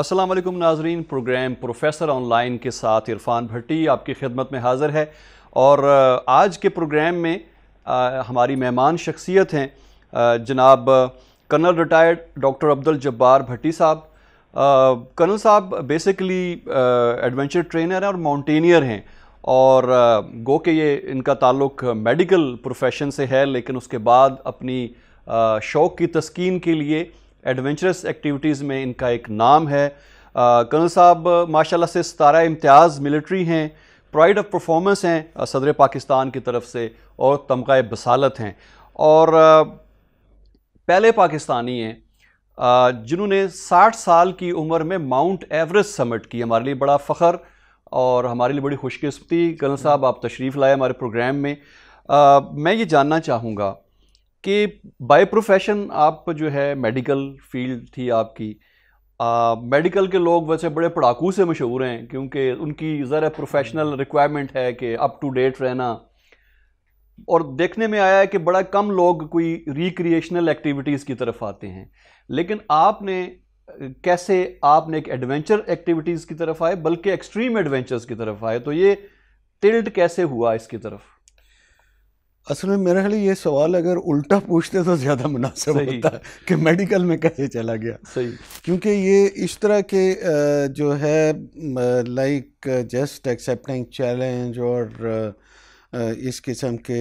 असलम नाजरीन programme professor online के साथ इरफान भट्टी आपकी खिदमत में हाज़िर है और आज के प्रोग्राम में आ, हमारी मेहमान शख्सियत हैं जनाब colonel retired doctor Abdul Jabbar Bhatti साहब कर्नल साहब बेसिकली एडवेंचर ट्रेनर हैं और माउंटेनियर हैं और गो के ये इनका ताल्लुक मेडिकल प्रोफेशन से है लेकिन उसके बाद अपनी शौक़ की तस्किन के लिए एडवेंचरस एक्टिविटीज़ में इनका एक नाम है कर्नल साहब माशाल्लाह से सतारा इम्तियाज़ मिलिट्री हैं प्राइड ऑफ परफॉर्मेंस हैं सदर पाकिस्तान की तरफ से और तमका बसालत हैं और पहले पाकिस्तानी हैं जिन्होंने 60 साल की उम्र में माउंट एवरेस्ट समट की हमारे लिए बड़ा फ़ख्र और हमारे लिए बड़ी खुशकस्मती कर्नल साहब आप तशरीफ़ लाए हमारे प्रोग्राम में आ, मैं ये जानना चाहूँगा कि बाय प्रोफेशन आप जो है मेडिकल फील्ड थी आपकी आ, मेडिकल के लोग वैसे बड़े पड़ाकू से मशहूर हैं क्योंकि उनकी ज़रा प्रोफेशनल हम्म। रिक्वायरमेंट है कि अप टू डेट रहना और देखने में आया है कि बड़ा कम लोग कोई रिक्रिएशनल एक्टिविटीज़ की तरफ आते हैं लेकिन आपने कैसे आपने एक एडवेंचर एक्टिविटीज़ की तरफ आए बल्कि एक्सट्रीम एडवेंचर्स की तरफ आए तो ये टिल्ट कैसे हुआ इसकी तरफ असल में मेरे ख्याल ये सवाल अगर उल्टा पूछते तो ज़्यादा मुनासिब होता कि मेडिकल में कैसे चला गया सही क्योंकि ये इस तरह के जो है लाइक जस्ट एक्सेप्टिंग चैलेंज और इस किस्म के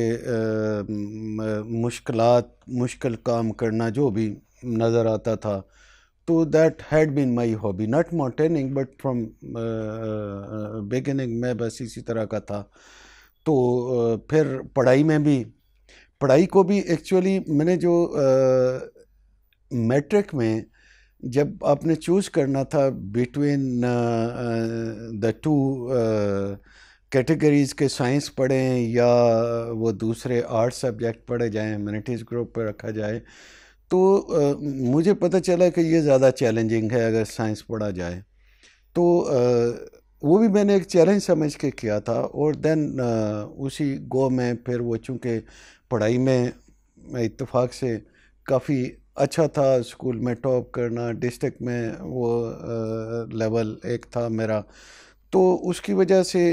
मुश्किल मुश्किल काम करना जो भी नज़र आता था तो that had been my hobby not mountaineering but from beginning मैं बस इसी तरह का था तो फिर पढ़ाई में भी पढ़ाई को भी एक्चुअली मैंने जो मैट्रिक में जब आपने चूज़ करना था बिटवीन द टू कैटेगरीज़ के साइंस पढ़ें या वो दूसरे आर्ट सब्जेक्ट पढ़े जाएं ह्यूमनिटीज़ ग्रुप पर रखा जाए तो uh, मुझे पता चला कि ये ज़्यादा चैलेंजिंग है अगर साइंस पढ़ा जाए तो uh, वो भी मैंने एक चैलेंज समझ के किया था और देन uh, उसी गो में फिर वो चूँकि पढ़ाई में मैं इतफ़ाक़ से काफ़ी अच्छा था स्कूल में टॉप करना डिस्ट्रिक्ट में वो लेवल uh, एक था मेरा तो उसकी वजह से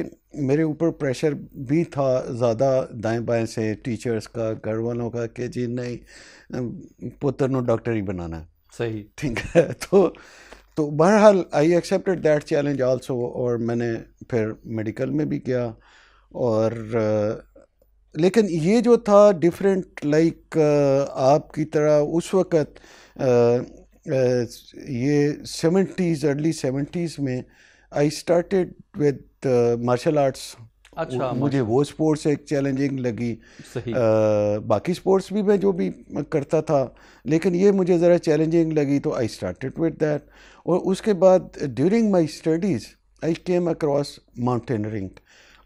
मेरे ऊपर प्रेशर भी था ज़्यादा दाएं बाएं से टीचर्स का घर वालों का कि जी नहीं पुत्र नो डॉक्टर ही बनाना सही ठीक है तो तो बहरहाल I accepted that challenge also और मैंने फिर मेडिकल में भी किया और लेकिन ये जो था डिफरेंट लाइक आपकी तरह उस वक़्त ये सेवेंटीज़ अर्ली सेवेंटीज़ में I started with martial arts अच्छा मुझे वो स्पोर्ट्स एक चैलेंजिंग लगी सही। आ, बाकी स्पोर्ट्स भी मैं जो भी करता था लेकिन ये मुझे ज़रा चैलेंजिंग लगी तो आई स्टार्टेड विद दैट और उसके बाद during my studies I came across mountaineering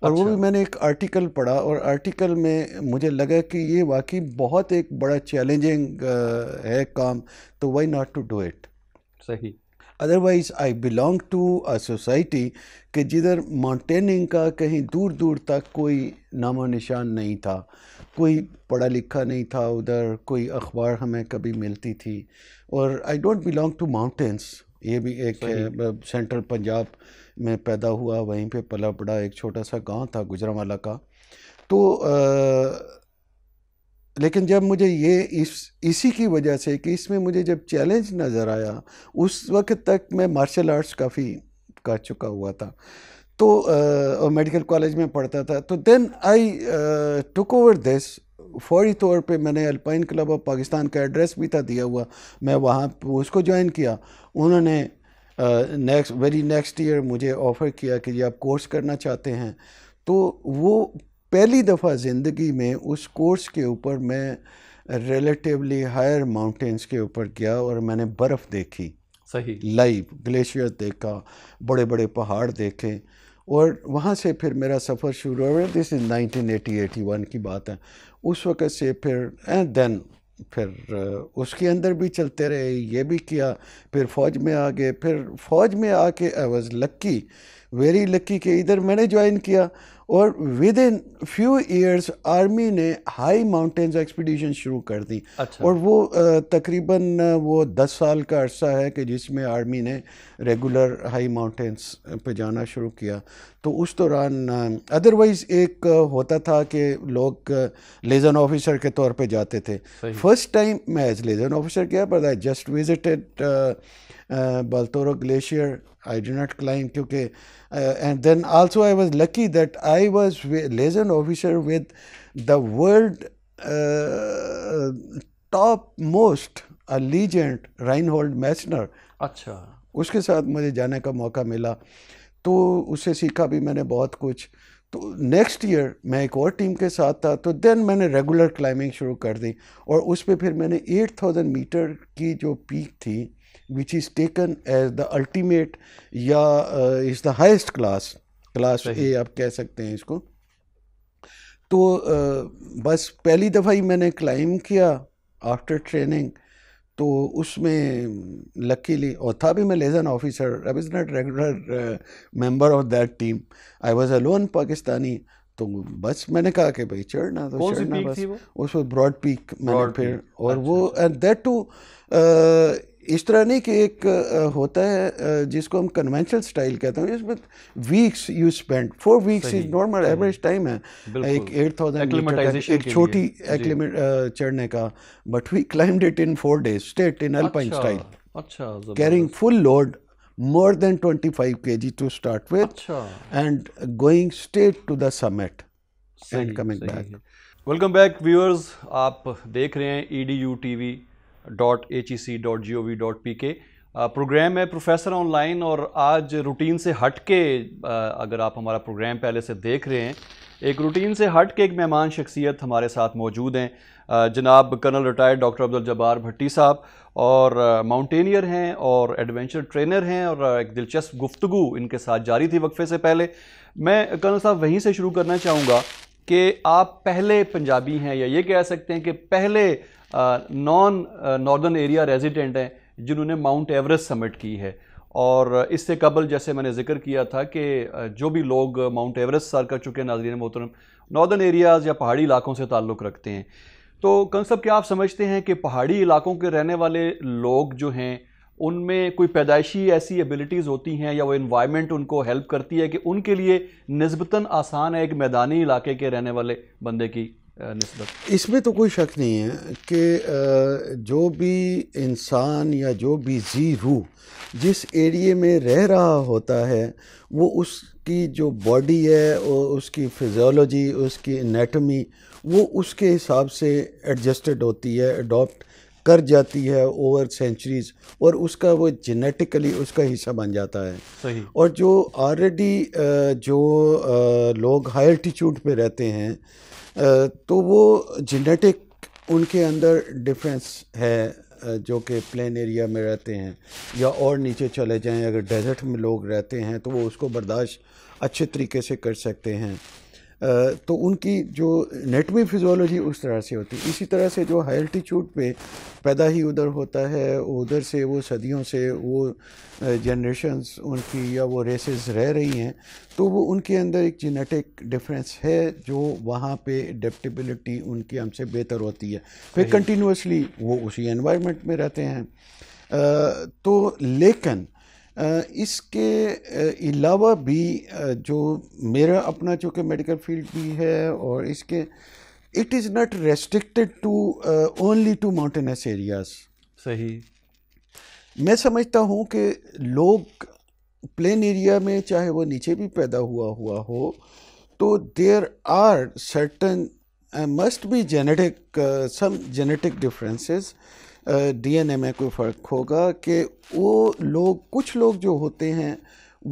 और अच्छा। वो भी अच्छा। मैंने एक आर्टिकल पढ़ा और आर्टिकल में मुझे लगा कि ये वाकई बहुत एक बड़ा चैलेंजिंग है काम तो why not to do it सही otherwise I belong to a society कि जिधर माउंटेनिंग का कहीं दूर दूर तक कोई नामो निशान नहीं था कोई पढ़ा लिखा नहीं था उधर कोई अखबार हमें कभी मिलती थी और I don't belong to mountains ये भी एक सेंट्रल पंजाब में पैदा हुआ वहीं पे पला पड़ा एक छोटा सा गांव था गुजरावाला का तो आ, लेकिन जब मुझे ये इस इसी की वजह से कि इसमें मुझे जब चैलेंज नज़र आया उस वक्त तक मैं मार्शल आर्ट्स काफ़ी कर चुका हुआ था तो और मेडिकल कॉलेज में पढ़ता था तो then I took over this फौरी तौर पे मैंने अल्पाइन क्लब ऑफ पाकिस्तान का एड्रेस भी था दिया हुआ मैं वहाँ उसको ज्वाइन किया उन्होंने नेक्स्ट वेरी नेक्स्ट ईयर मुझे ऑफ़र किया कि ये आप कोर्स करना चाहते हैं तो वो पहली दफ़ा ज़िंदगी में उस कोर्स के ऊपर मैं रिलेटिवली हायर माउंटेंस के ऊपर गया और मैंने बर्फ़ देखी सही लाइव ग्लेशियर देखा बड़े बड़े पहाड़ देखे और वहाँ से फिर मेरा सफ़र शुरू हुआ दिस इज़ एटी वन की बात है उस वक़्त से फिर एंड देन फिर uh, उसके अंदर भी चलते रहे ये भी किया फिर फ़ौज में आ गए फिर फ़ौज में आके आई वॉज़ लक्की वेरी लक्की के इधर मैंने ज्वाइन किया और within few years army ने हाई माउंटेन्स एक्सपीडिशन शुरू कर दी अच्छा। और वो तकरीबन वो दस साल का अरसा है कि जिसमें आर्मी ने रेगुलर हाई माउंटेन्स पे जाना शुरू किया तो उस दौरान अदरवाइज़ एक होता था कि लोग लेजन ऑफिसर के तौर पे जाते थे फर्स्ट टाइम मैं एज लेजन ऑफिसर गया but I just visited glacier I did not climb क्योंकि and then also I was lucky that I was liaison officer with the world top most a legend Reinhold Messner अच्छा उसके साथ मुझे जाने का मौका मिला तो उससे सीखा भी मैंने बहुत कुछ तो नेक्स्ट ईयर मैं एक और टीम के साथ था तो देन मैंने रेगुलर क्लाइंबिंग शुरू कर दी और उस पर फिर मैंने 8000 मीटर की जो पीक थी which is taken as the ultimate या is the highest class class a आप कह सकते हैं इसको तो uh, बस पहली दफ़ा ही मैंने क्लाइम किया आफ्टर ट्रेनिंग तो उसमें लकीली और था भी मैं liaison officer I was not regular member of that team I was alone Pakistani तो बस मैंने कहा कि भाई चढ़ना तो चढ़ना बस उस ब्रॉड पीक मैंने फिर और अच्छा। वो एंड दैट टू इस तरह नहीं कि एक होता है जिसको हम कन्वेंशनल स्टाइल कहते हैं इसमें weeks you spend four weeks is normal average time है एक एट थाउजेंड एक छोटी एक्लिमेट चढ़ने का but we climbed it in four days straight in alpine style अच्छा carrying full load more than twenty five K G to start and and going straight to the summit and coming back welcome back viewers आप देख रहे हैं E D U T V dot H E सी dot G O V dot P K program है professor online और आज routine से हट के uh, अगर आप हमारा प्रोग्राम पहले से देख रहे हैं एक रूटीन से हट के एक मेहमान शख्सियत हमारे साथ मौजूद हैं uh, जनाब colonel retired doctor Abdul Jabbar Bhatti sahab और माउंटेनियर uh, हैं और एडवेंचर ट्रेनर हैं और एक दिलचस्प गुफ्तु इनके साथ जारी थी वक्फे से पहले मैं कर्नल साहब वहीं से शुरू करना चाहूँगा कि आप पहले पंजाबी हैं या ये कह सकते हैं कि पहले नॉन नॉर्दर्न एरिया रेजिडेंट हैं जिन्होंने माउंट एवरेस्ट समिट की है और इससे कबल जैसे मैंने जिक्र किया था कि जो भी लोग माउंट एवरेस्ट सर कर चुके हैं नाजरीन मोहतरम नॉर्दर्न एरियाज़ या पहाड़ी इलाकों से ताल्लुक़ रखते हैं तो कंसब क्या आप समझते हैं कि पहाड़ी इलाकों के रहने वाले लोग जो हैं उनमें कोई पैदाइशी ऐसी एबिलिटीज़ होती हैं या वो इन्वायरमेंट उनको हेल्प करती है कि उनके लिए नस्बता आसान है एक मैदानी इलाके के रहने वाले बंदे की नस्बत इसमें तो कोई शक नहीं है कि जो भी इंसान या जो भी जी रू जिस एरिए में रह रहा होता है वो उसकी जो बॉडी है और उसकी फिजियोलॉजी उसकी एनाटमी वो उसके हिसाब से एडजस्टेड होती है अडॉप्ट कर जाती है ओवर सेंचुरीज और उसका वो जेनेटिकली उसका हिस्सा बन जाता है सही और जो ऑलरेडी जो लोग हाई एल्टीट्यूड पे रहते हैं तो वो जेनेटिक उनके अंदर डिफरेंस है जो कि प्लेन एरिया में रहते हैं या और नीचे चले जाएं अगर डेजर्ट में लोग रहते हैं तो वो उसको बर्दाश्त अच्छे तरीके से कर सकते हैं तो उनकी जो नेटवी फिजोलॉजी उस तरह से होती है इसी तरह से जो हाई एल्टीट्यूड पे पैदा ही उधर होता है उधर से वो सदियों से वो जनरेशन्स उनकी या वो रेसेस रह रही हैं तो वो उनके अंदर एक जेनेटिक डिफरेंस है जो वहाँ पे एडेप्टबिलिटी उनकी हमसे बेहतर होती है फिर कंटिन्यूसली वो उसी एनवायरनमेंट में रहते हैं तो लेकिन इसके अलावा भी जो मेरा अपना चूँकि मेडिकल फील्ड भी है और इसके it is not restricted to only to mountainous areas सही मैं समझता हूँ कि लोग प्लेन एरिया में चाहे वो नीचे भी पैदा हुआ हुआ हो तो there are certain must be genetic some genetic differences DNA में कोई फ़र्क होगा कि वो लोग कुछ लोग जो होते हैं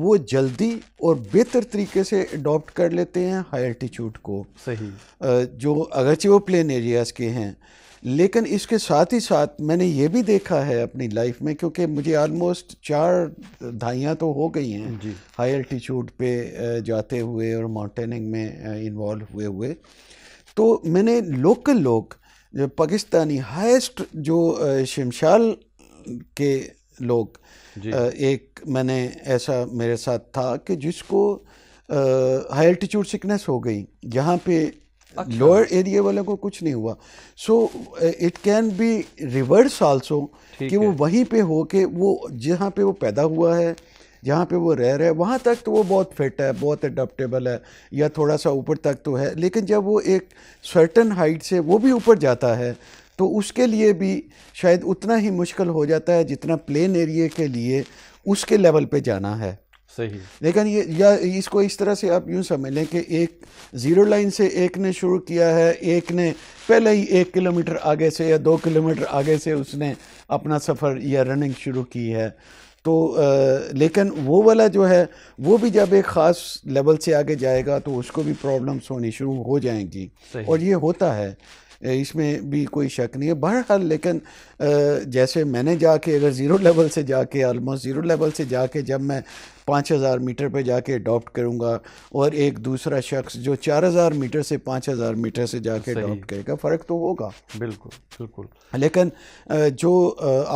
वो जल्दी और बेहतर तरीके से अडॉप्ट कर लेते हैं हाई एल्टीट्यूड को सही जो अगरचे वो प्लेन एरियाज़ के हैं लेकिन इसके साथ ही साथ मैंने ये भी देखा है अपनी लाइफ में क्योंकि मुझे आलमोस्ट चार धाइयाँ तो हो गई हैं हाई एल्टीट्यूड पे जाते हुए और माउंटेनिंग में इन्वॉल्व हुए हुए तो मैंने लोकल लोग जो पाकिस्तानी हाइस्ट जो शमशाल के लोग एक मैंने ऐसा मेरे साथ था कि जिसको हाई एल्टीट्यूड सिकनेस हो गई जहाँ पे अच्छा। लोअर एरिया वालों को कुछ नहीं हुआ so it can be reverse also कि वो वहीं पे हो के वो जहाँ पे वो पैदा हुआ है जहाँ पे वो रह रहे हैं वहाँ तक तो वो बहुत फिट है बहुत अडप्टेबल है या थोड़ा सा ऊपर तक तो है लेकिन जब वो एक सर्टन हाइट से वो भी ऊपर जाता है तो उसके लिए भी शायद उतना ही मुश्किल हो जाता है जितना प्लेन एरिए के लिए उसके लेवल पर जाना है सही लेकिन ये या इसको इस तरह से आप यूँ समझ लें कि एक ज़ीरो लाइन से एक ने शुरू किया है एक ने पहले ही एक किलोमीटर आगे से या दो किलोमीटर आगे से उसने अपना सफ़र या रनिंग शुरू की है तो आ, लेकिन वो वाला जो है वो भी जब एक ख़ास लेवल से आगे जाएगा तो उसको भी प्रॉब्लम्स होनी शुरू हो जाएंगी और ये होता है इसमें भी कोई शक नहीं है बहरहाल लेकिन जैसे मैंने जाके अगर ज़ीरो लेवल से जाके आलमोस्ट ज़ीरो लेवल से जाके जब मैं पाँच हज़ार मीटर पर जाके अडॉप्ट करूँगा और एक दूसरा शख्स जो चार हज़ार मीटर से पाँच हज़ार मीटर से जाके अडॉप्ट करेगा फ़र्क तो होगा बिल्कुल बिल्कुल लेकिन जो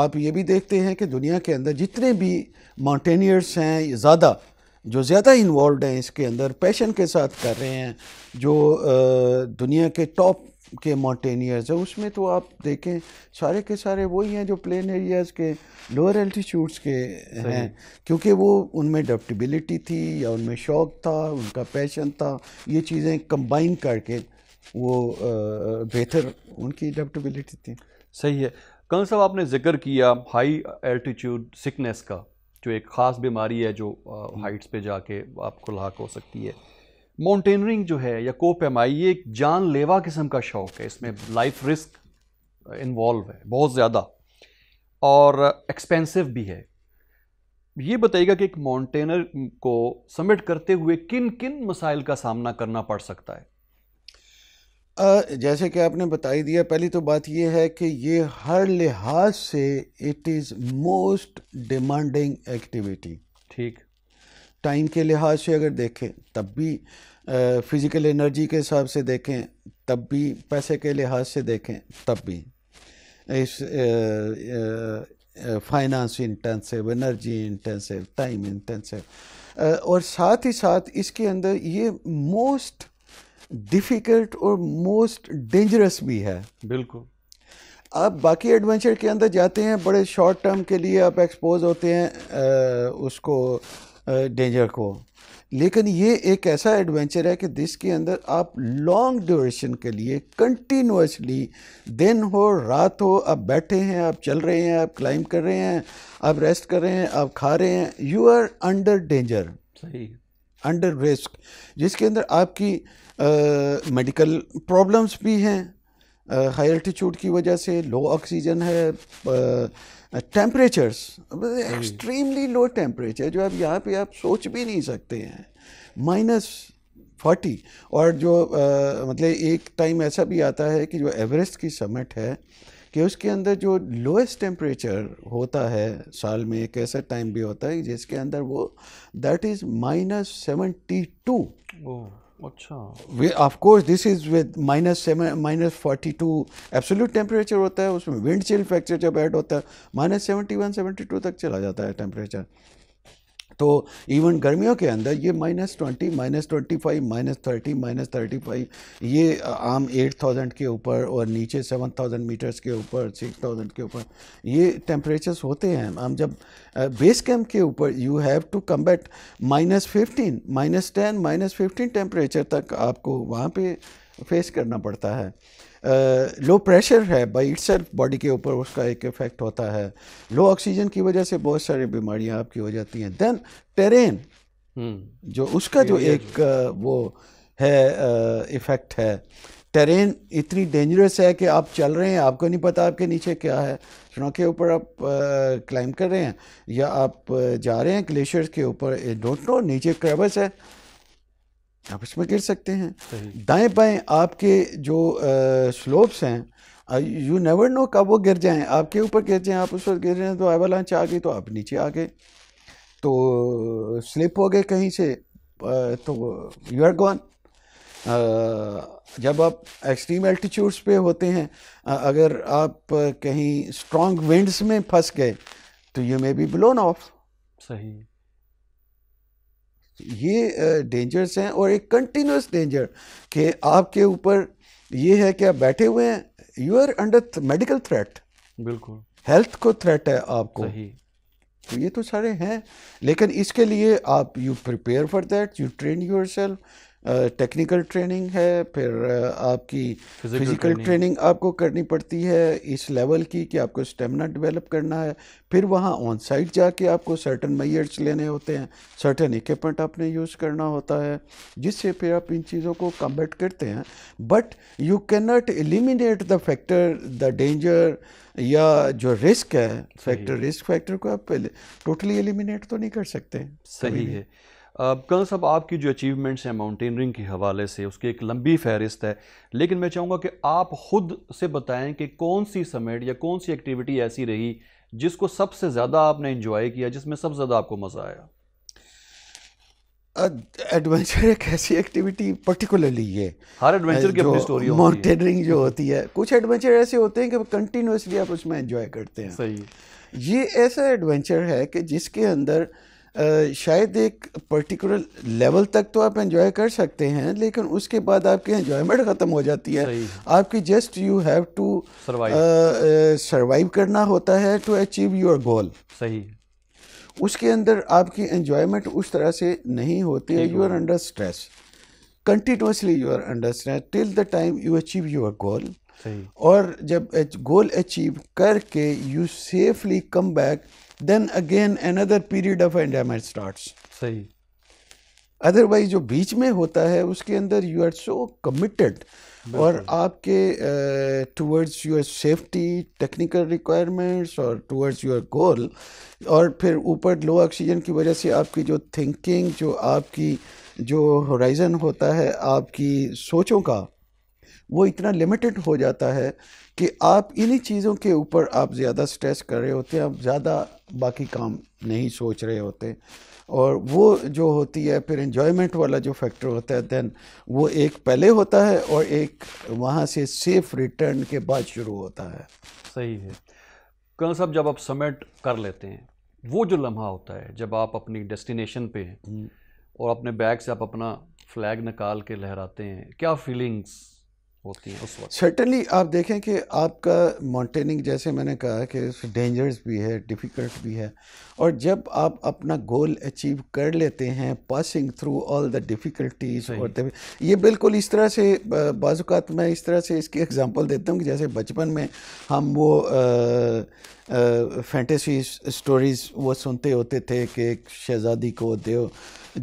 आप ये भी देखते हैं कि दुनिया के अंदर जितने भी माउंटेनियर्स हैं ज़्यादा जो ज़्यादा इन्वॉल्व हैं इसके अंदर पैशन के साथ कर रहे हैं जो दुनिया के टॉप के माउंटेनियर्स हैं उसमें तो आप देखें सारे के सारे वही हैं जो प्लेन एरियाज़ के लोअर एल्टीट्यूड्स के हैं क्योंकि वो उनमें डप्टबिलिटी थी या उनमें शौक़ था उनका पैशन था ये चीज़ें कंबाइन करके वो बेहतर उनकी डप्टबिलिटी थी सही है कल साहब आपने जिक्र किया हाई एल्टीट्यूड सिकनेस का जो एक ख़ास बीमारी है जो हाइट्स पे जाके आपको लाक हो सकती है माउंटेनरिंग जो है या को पैमाई ये एक जानलेवा किस्म का शौक़ है इसमें लाइफ रिस्क इन्वॉल्व है बहुत ज़्यादा और एक्सपेंसिव भी है ये बताइएगा कि एक माउंटेनर को सबमिट करते हुए किन किन मसाइल का सामना करना पड़ सकता है जैसे कि आपने बताई दिया पहली तो बात यह है कि ये हर लिहाज से it is most demanding activity ठीक टाइम के लिहाज से अगर देखें तब भी फिज़िकल एनर्जी के हिसाब से देखें तब भी पैसे के लिहाज से देखें तब भी इस finance intensive energy intensive time intensive और साथ ही साथ इसके अंदर ये मोस्ट डिफ़िकल्ट और मोस्ट डेंजरस भी है बिल्कुल आप बाकी एडवेंचर के अंदर जाते हैं बड़े शॉर्ट टर्म के लिए आप एक्सपोज होते हैं आ, उसको डेंजर को लेकिन ये एक ऐसा एडवेंचर है कि जिसके अंदर आप लॉन्ग ड्यूरेशन के लिए कंटिन्यूसली दिन हो रात हो आप बैठे हैं आप चल रहे हैं आप क्लाइंब कर रहे हैं आप रेस्ट कर रहे हैं आप खा रहे हैं यू आर अंडर डेंजर सही अंडर रिस्क जिसके अंदर आपकी मेडिकल प्रॉब्लम्स भी हैं हाई एल्टीट्यूड की वजह से लो ऑक्सीजन है टेम्परेचर्स एक्सट्रीमली लो टेम्परेचर जो आप यहाँ पे आप सोच भी नहीं सकते हैं माइनस फोर्टी और जो आ, मतलब एक टाइम ऐसा भी आता है कि जो एवरेस्ट की समिट है कि उसके अंदर जो लोएस्ट टेम्परेचर होता है साल में एक ऐसा टाइम भी होता है जिसके अंदर वो that is minus seventy two अच्छा of course this is with minus seven minus forty two absolute temperature होता है उसमें विंड चिल फ्रैक्चर जब ऐड होता है minus seventy one seventy two तक चला जाता है टेम्परेचर तो इवन गर्मियों के अंदर ये minus twenty minus twenty five minus thirty minus thirty five ये आम एट थाउजेंड के ऊपर और नीचे सेवन थाउजेंड मीटर्स के ऊपर सिक्स थाउजेंड के ऊपर ये टेम्परेचर्स होते हैं हम जब बेस कैम्प के ऊपर you have to combat minus fifteen minus ten minus fifteen temperature तक आपको वहाँ पे फेस करना पड़ता है लो प्रेशर है बाई इट सेल्फ बॉडी के ऊपर उसका एक इफेक्ट होता है लो ऑक्सीजन की वजह से बहुत सारी बीमारियां आपकी हो जाती हैं देन टेरेन हम्म। जो उसका जो एक वो है इफ़ेक्ट है टेरेन इतनी डेंजरस है कि आप चल रहे हैं आपको नहीं पता आपके नीचे क्या है चुनाव के ऊपर आप क्लाइम कर रहे हैं या आप जा रहे हैं ग्लेशियर्स के ऊपर डोंट नो नीचे क्रेबस है आप इसमें गिर सकते हैं दाएं बाएं आपके जो स्लोप्स हैं यू नेवर नो कब वो गिर जाएं आपके ऊपर गिर जाएं आप उस पर गिर जाएं तो तो लाँच आ गई तो आप नीचे आ गए तो स्लिप हो गए कहीं से तो यू आर गॉन जब आप एक्सट्रीम एल्टीट्यूड्स पे होते हैं अगर आप कहीं स्ट्रॉन्ग विंड्स में फंस गए तो you may be blown off सही ये डेंजर्स हैं और एक कंटिन्यूस डेंजर कि आपके ऊपर ये है कि आप बैठे हुए हैं you are under medical threat बिल्कुल हेल्थ को थ्रेट है आपको तो ये तो सारे हैं लेकिन इसके लिए आप you prepare for that you train yourself technical training है फिर आपकी फिज़िकल ट्रेनिंग आपको करनी पड़ती है इस लेवल की कि आपको स्टेमिना डेवलप करना है फिर वहाँ ऑन साइट जाके आपको सर्टन मैयर्स लेने होते हैं सर्टन इक्विपमेंट आपने यूज़ करना होता है जिससे फिर आप इन चीज़ों को कम्बेट करते हैं but you can not eliminate the factor the danger या जो रिस्क है फैक्टर रिस्क फैक्टर को आप पहले टोटली एलिमिनेट तो नहीं कर सकते सही है कल साहब आपकी जो अचीवमेंट्स हैं माउंटेनरिंग के हवाले से उसकी एक लंबी फहरिस्त है लेकिन मैं चाहूँगा कि आप ख़ुद से बताएं कि कौन सी समेट या कौन सी एक्टिविटी ऐसी रही जिसको सबसे ज़्यादा आपने इन्जॉय किया जिसमें सबसे ज़्यादा आपको मज़ा आया एडवेंचर एक ऐसी एक्टिविटी पर्टिकुलरली ये हर एडवेंचर की अपनी स्टोरी माउंटेनरिंग जो होती है कुछ एडवेंचर ऐसे होते हैं कि कंटिन्यूसली आप उसमें एंजॉय करते हैं सही ये ऐसा एडवेंचर है कि जिसके अंदर शायद एक पर्टिकुलर लेवल तक तो आप एंजॉय कर सकते हैं लेकिन उसके बाद आपकी एंजॉयमेंट ख़त्म हो जाती है आपकी just you have to survive करना होता है टू अचीव योर गोल सही उसके अंदर आपकी एंजॉयमेंट उस तरह से नहीं होती है you are under stress continuously you are under stress till the time you achieve your goal और जब गोल अचीव करके you safely come back then again another period of एंडामाइट स्टार्ट्स सही अदरवाइज जो बीच में होता है उसके अंदर यू आर सो कमिटेड और आपके towards your safety technical requirements और टूवर्ड्स योर गोल और फिर ऊपर लो ऑक्सीजन की वजह से आपकी जो थिंकिंग जो आपकी जो होराइजन होता है आपकी सोचों का वो इतना लिमिटेड हो जाता है कि आप इन्हीं चीज़ों के ऊपर आप ज़्यादा स्ट्रेस कर रहे होते हैं आप ज़्यादा बाकी काम नहीं सोच रहे होते और वो जो होती है फिर इन्जॉयमेंट वाला जो फैक्टर होता है दैन वो एक पहले होता है और एक वहाँ से सेफ रिटर्न के बाद शुरू होता है सही है कल साहब जब आप समेट कर लेते हैं वो जो लम्हा होता है जब आप अपनी डेस्टिनेशन पे हैं हम्म। और अपने बैग से आप अपना फ्लैग निकाल के लहराते हैं क्या फीलिंग्स होती है उस वक्त सर्टनली आप देखें कि आपका माउंटेनिंग जैसे मैंने कहा कि डेंजर्स भी है डिफ़िकल्ट भी है और जब आप अपना गोल अचीव कर लेते हैं passing through all the difficulties और ये बिल्कुल इस तरह से बाजुकात मैं इस तरह से इसकी एग्ज़ाम्पल देता हूँ कि जैसे बचपन में हम वो फैंटेसी स्टोरीज़ वो सुनते होते थे कि एक शहज़ादी को देव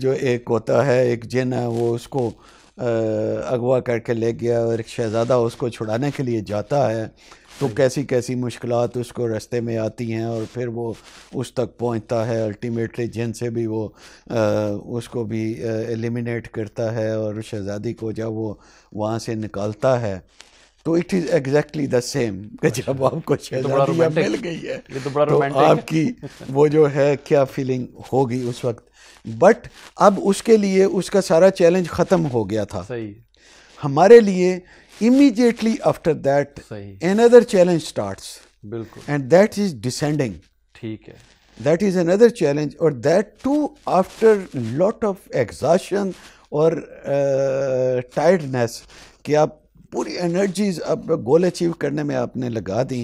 जो एक होता है एक जिन है वो उसको अगवा करके ले गया और एक शहज़ादा उसको छुड़ाने के लिए जाता है तो कैसी कैसी मुश्किल उसको रास्ते में आती हैं और फिर वो उस तक पहुंचता है अल्टीमेटली जिनसे भी वो आ, उसको भी एलिमिनेट करता है और शहज़ादी को जब वो वहाँ से निकालता है तो it is exactly the same जब अच्छा। आपको तो शहजादी मिल गई है ये तो बड़ा तो आपकी वो जो है क्या फीलिंग होगी उस वक्त बट अब उसके लिए उसका सारा चैलेंज ख़त्म हो गया था सही हमारे लिए immediately after that another challenge starts बिल्कुल एंड दैट इज़ डिसेंडिंग ठीक है दैट इज़ अनदर चैलेंज और that too after lot of exhaustion और टायर्डनेस uh, कि आप पूरी एनर्जीज आप गोल अचीव करने में आपने लगा दी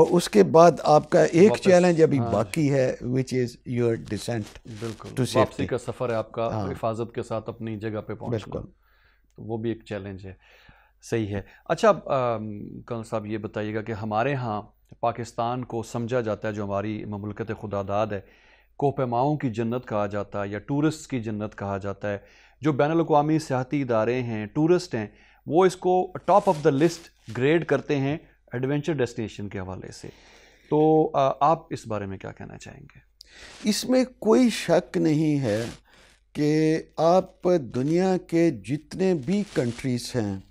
और उसके बाद आपका एक चैलेंज अभी हाँ। बाकी है विच इज योर डिसेंट बिल्कुल वापसी का सफ़र है आपका हाँ। हिफाजत के साथ अपनी जगह पे पहुंचना बिल्कुल तो वो भी एक चैलेंज है सही है अच्छा कल साहब ये बताइएगा कि हमारे यहाँ पाकिस्तान को समझा जाता है जो हमारी ममलकत खुदादाद है पैमाओं की जन्नत कहा जाता है या टूरिस्ट की जन्नत कहा जाता है जो बैन अवी सियाती इदारे हैं टूरिस्ट हैं वो इसको top of the list grade करते हैं एडवेंचर डेस्टिनेशन के हवाले से तो आप इस बारे में क्या कहना चाहेंगे इसमें कोई शक नहीं है कि आप दुनिया के जितने भी कंट्रीज़ हैं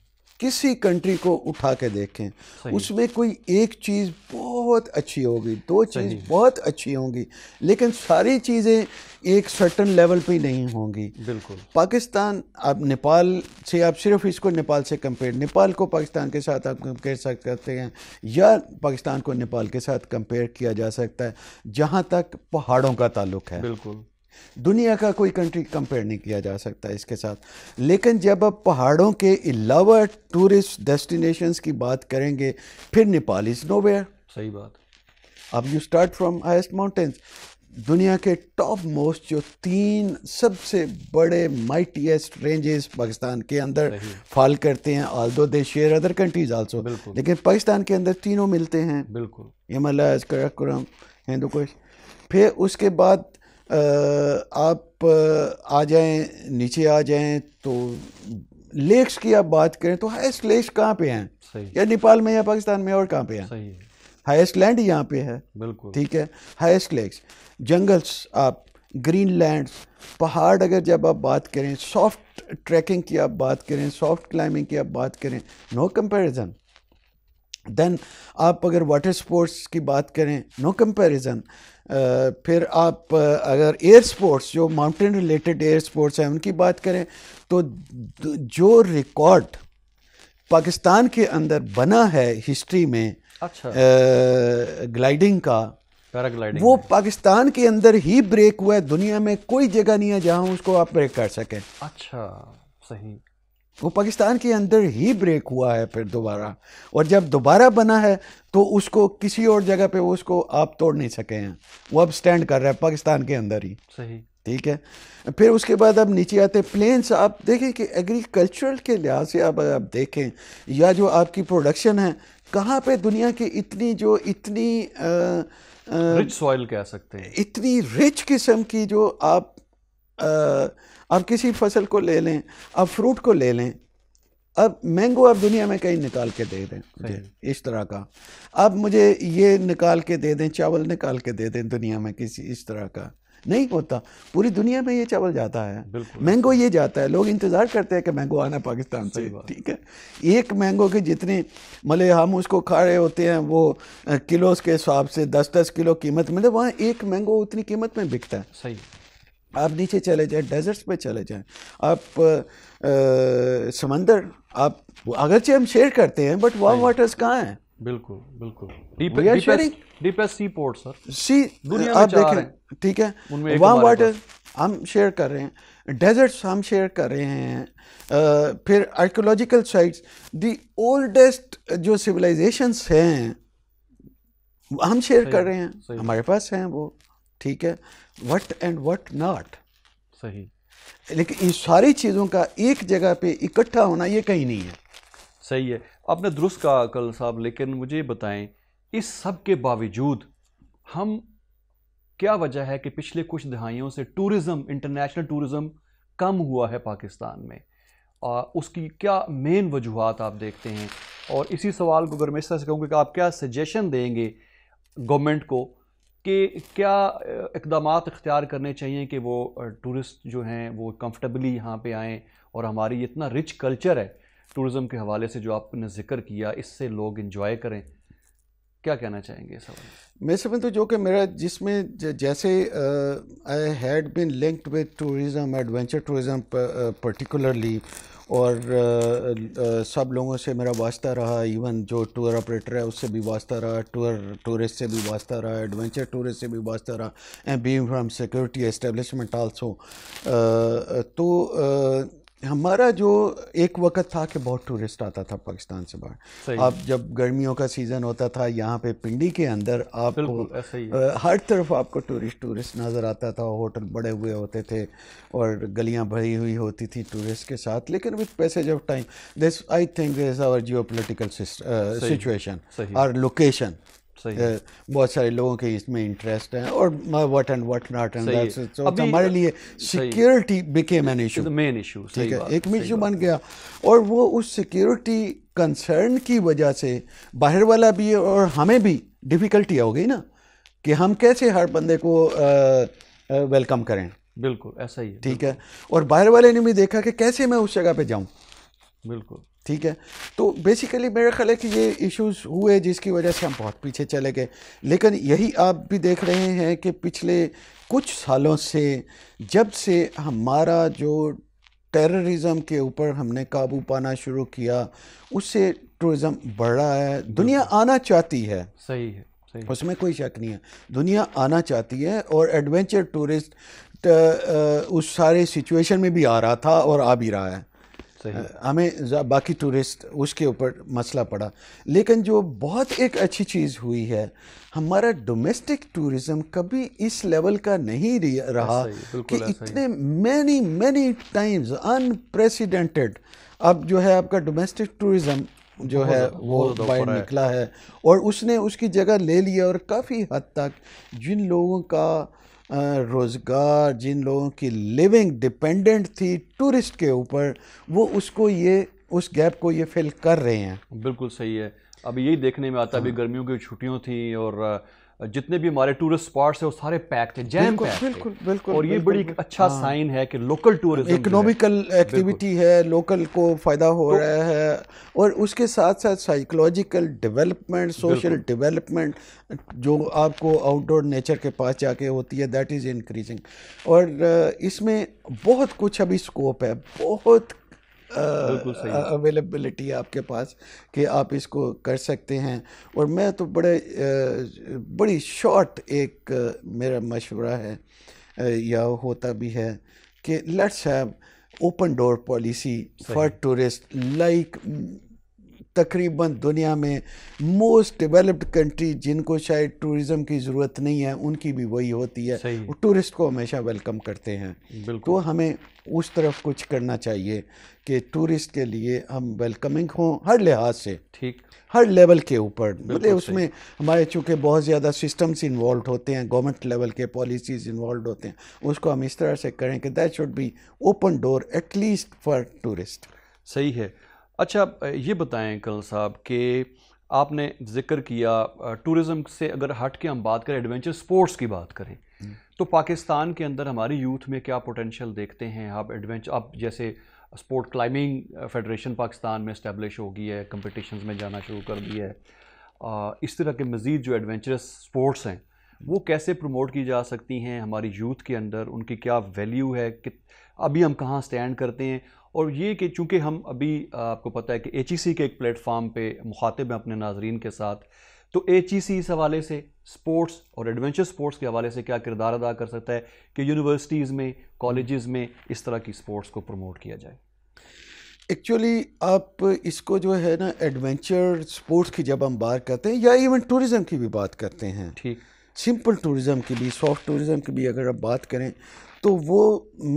किसी कंट्री को उठा के देखें उसमें कोई एक चीज़ बहुत अच्छी होगी दो चीज़ बहुत अच्छी होंगी लेकिन सारी चीज़ें एक सर्टन लेवल पे नहीं होंगी बिल्कुल पाकिस्तान आप नेपाल से आप सिर्फ इसको नेपाल से कंपेयर नेपाल को पाकिस्तान के साथ आप कंपेयर सकते करते हैं या पाकिस्तान को नेपाल के साथ कंपेयर किया जा सकता है जहाँ तक पहाड़ों का ताल्लुक है बिल्कुल दुनिया का कोई कंट्री कंपेयर नहीं किया जा सकता इसके साथ लेकिन जब आप पहाड़ों के अलावा टूरिस्ट डेस्टिनेशंस की बात करेंगे फिर नेपाल इज़ नो सही बात अब you start from highest mountains दुनिया के टॉप मोस्ट जो तीन सबसे बड़े माइटीएस्ट रेंजेस पाकिस्तान के अंदर फॉल करते हैं although they share other countries also लेकिन पाकिस्तान के अंदर तीनों मिलते हैं बिल्कुल यमलाज कराकुरम हिंदू कुश फिर उसके बाद आप आ जाएं नीचे आ जाएं तो लेक्स की आप बात करें तो हाइस्ट लेक्स कहाँ पे हैं या नेपाल में या पाकिस्तान में और कहाँ पे हैं हाइस्ट लैंड यहाँ पे है बिल्कुल ठीक है हाइस्ट लेक्स जंगल्स आप ग्रीन लैंड पहाड़ अगर जब आप बात करें सॉफ्ट ट्रैकिंग की आप बात करें सॉफ्ट क्लाइंबिंग की आप बात करें नो कंपैरिजन देन आप अगर वाटर स्पोर्ट्स की बात करें नो कंपैरिजन फिर आप अगर एयर स्पोर्ट्स जो माउंटेन रिलेटेड एयर स्पोर्ट्स हैं उनकी बात करें तो जो रिकॉर्ड पाकिस्तान के अंदर बना है हिस्ट्री में अच्छा ग्लाइडिंग का पैराग्लाइडिंग वो पाकिस्तान के अंदर ही ब्रेक हुआ है दुनिया में कोई जगह नहीं है जहाँ उसको आप ब्रेक कर सकें अच्छा सही वो पाकिस्तान के अंदर ही ब्रेक हुआ है फिर दोबारा और जब दोबारा बना है तो उसको किसी और जगह पे उसको आप तोड़ नहीं सके हैं वो अब स्टैंड कर रहा है पाकिस्तान के अंदर ही सही ठीक है फिर उसके बाद अब नीचे आते हैं प्लेन्स आप देखें कि एग्रीकल्चरल के लिहाज से आप आप देखें या जो आपकी प्रोडक्शन है कहाँ पे दुनिया की इतनी जो इतनी रिच सॉइल कह सकते हैं इतनी रिच किस्म की जो आप आ, आप किसी फसल को ले लें आप फ्रूट को ले लें अब मैंगो आप दुनिया में कहीं निकाल के दे दें इस तरह का आप मुझे ये निकाल के दे दें चावल निकाल के दे दें दुनिया में किसी इस तरह का नहीं होता पूरी दुनिया में ये चावल जाता है मैंगो ये जाता है लोग इंतज़ार करते हैं कि मैंगो आना पाकिस्तान से ठीक है एक मैंगो के जितने मले हम उसको खा रहे होते हैं वो किलोस के हिसाब से दस दस किलो कीमत मतलब वहाँ एक मैंगो उतनी कीमत में बिकता है सही आप नीचे चले जाएं डेजर्ट्स पे चले जाएं आप समंदर आप अगरचे हम शेयर करते हैं बट वार्म वाटर्स कहाँ हैं बिल्कुल बिल्कुल deepest sea port sir sea दुनिया आप देखें ठीक है वार्म वाटर हम शेयर कर रहे हैं डेजर्ट्स हम शेयर कर रहे हैं आ, फिर आर्कोलॉजिकल साइट्स दी ओल्डेस्ट जो सिविलाइजेशंस हैं हम शेयर कर रहे हैं हमारे पास हैं वो ठीक है वट एंड वट नाट सही लेकिन इन सारी चीज़ों का एक जगह पे इकट्ठा होना ये कहीं नहीं है सही है आपने दुरुस्त कहा कल साहब लेकिन मुझे बताएं इस सब के बावजूद हम क्या वजह है कि पिछले कुछ दहाइयों से टूरिज़्म इंटरनेशनल टूरिज़्म कम हुआ है पाकिस्तान में आ, उसकी क्या मेन वजूहत आप देखते हैं और इसी सवाल को अगर मैं इस तरह से कहूँगा कि आप क्या सजेशन देंगे गवर्नमेंट को कि क्या इकदाम अख्तियार करने चाहिए कि वो टूरिस्ट जो हैं वो कंफर्टेबली यहाँ पे आएँ और हमारी इतना रिच कल्चर है टूरिज़म के हवाले से जो आपने जिक्र किया इससे लोग इन्जॉय करें क्या कहना चाहेंगे सब मैं समझ तो जो कि मेरा जिसमें जैसे I had been linked with tourism adventure tourism particularly uh, और आ, आ, सब लोगों से मेरा वास्ता रहा इवन जो टूर ऑपरेटर है उससे भी वास्ता रहा टूर टूरिस्ट से भी वास्ता रहा एडवेंचर टूरिस्ट से भी वास्ता रहा and being from security establishment also तो आ, हमारा जो एक वक्त था कि बहुत टूरिस्ट आता था पाकिस्तान से बाहर आप जब गर्मियों का सीज़न होता था यहाँ पे पिंडी के अंदर आप हर तरफ आपको टूरिस्ट टूरिस्ट नज़र आता था होटल बड़े हुए होते थे और गलियाँ भरी हुई होती थी टूरिस्ट के साथ लेकिन with passage of time this I think this our geo political situation और लोकेशन बहुत सारे लोगों के इसमें इंटरेस्ट है और what and what not and हमारे लिए security became an issue main issue ठीक है एक इशू बन गया और वो उस सिक्योरिटी कंसर्न की वजह से बाहर वाला भी और हमें भी डिफ़िकल्टी हो गई ना कि हम कैसे हर बंदे को वेलकम करें बिल्कुल ऐसा ही है ठीक है और बाहर वाले ने भी देखा कि कैसे मैं उस जगह पे जाऊं बिल्कुल ठीक है तो बेसिकली मेरा ख्याल है कि ये इश्यूज हुए जिसकी वजह से हम बहुत पीछे चले गए लेकिन यही आप भी देख रहे हैं कि पिछले कुछ सालों से जब से हमारा जो टेररिज्म के ऊपर हमने काबू पाना शुरू किया उससे टूरिज़्म बढ़ रहा है दुनिया आना चाहती है सही है सही उसमें कोई शक नहीं है दुनिया आना चाहती है और एडवेंचर टूरिस्ट उस सारे सिचुएशन में भी आ रहा था और आ भी रहा है हमें बाकी टूरिस्ट उसके ऊपर मसला पड़ा लेकिन जो बहुत एक अच्छी चीज़ हुई है हमारा डोमेस्टिक टूरिज़्म कभी इस लेवल का नहीं रहा कि इतने मैनी मैनी टाइम्स अनप्रेसिडेंटेड अब जो है आपका डोमेस्टिक टूरिज़्म जो है वो बाहर निकला है और उसने उसकी जगह ले लिया और काफ़ी हद तक जिन लोगों का रोज़गार जिन लोगों की लिविंग डिपेंडेंट थी टूरिस्ट के ऊपर वो उसको ये उस गैप को ये फिल कर रहे हैं बिल्कुल सही है अब यही देखने में आता है अभी हाँ। गर्मियों की छुट्टियों थी और जितने भी हमारे टूरिस्ट स्पॉट्स है वो सारे पैक थे जैम बिल्कुल बिल्कुल बिल्कुल और ये बिल्कुल, बड़ी बिल्कुल, अच्छा हाँ। साइन है कि लोकल टूरिज्म इकोनॉमिकल एक्टिविटी है लोकल को फ़ायदा हो तो, रहा है और उसके साथ साथ साइकोलॉजिकल डेवलपमेंट सोशल डेवलपमेंट जो आपको आउटडोर नेचर के पास जाके होती है दैट इज़ इंक्रीजिंग और इसमें बहुत कुछ अभी स्कोप है बहुत अवेलेबिलिटी आपके पास कि आप इसको कर सकते हैं और मैं तो बड़े बड़ी शॉर्ट एक मेरा मशवरा है या होता भी है कि let's have open door policy for tourist like तकरीबन दुनिया में मोस्ट डेवलप्ड कंट्री जिनको शायद टूरिज़म की ज़रूरत नहीं है उनकी भी वही होती है टूरिस्ट को हमेशा वेलकम करते हैं तो हमें उस तरफ कुछ करना चाहिए कि टूरिस्ट के लिए हम वेलकमिंग हों हर लिहाज से ठीक हर लेवल के ऊपर मतलब उसमें हमारे चूँकि बहुत ज़्यादा सिस्टम्स इन्वॉल्व होते हैं गवर्नमेंट लेवल के पॉलिसीज़ इन्वॉल्व होते हैं उसको हम इस तरह से करें कि that should be open door at least for tourist सही है अच्छा ये बताएं कल साहब कि आपने जिक्र किया टूरिज़्म से अगर हट के हम बात करें एडवेंचर स्पोर्ट्स की बात करें हम्म। तो पाकिस्तान के अंदर हमारी यूथ में क्या पोटेंशियल देखते हैं आप एडवेंचर आप जैसे स्पोर्ट क्लाइंबिंग फेडरेशन पाकिस्तान में इस्टेब्लिश हो गई है कम्पटिशन में जाना शुरू कर दिया है इस तरह के मज़ीद जो एडवेंचरस स्पोर्ट्स हैं वो कैसे प्रमोट की जा सकती हैं हमारी यूथ के अंदर उनकी क्या वैल्यू है कि अभी हम कहाँ स्टैंड करते हैं और ये कि चूँकि हम अभी आपको पता है कि एच के एक प्लेटफार्म पर मुखातिब हैं अपने नाजरन के साथ तो एच इस हवाले से स्पोर्ट्स और एडवेंचर स्पोर्ट्स के हवाले से क्या किरदार अदा कर सकता है कि यूनिवर्सिटीज़ में कॉलेजेस में इस तरह की स्पोर्ट्स को प्रमोट किया जाए एक्चुअली आप इसको जो है ना एडवेंचर स्पोर्ट्स की जब हम बात करते हैं या इवन टूरिज़म की भी बात करते हैं ठीक सिंपल टूरिज़म की भी सॉफ्ट टूरिज्म की भी अगर आप बात करें तो वो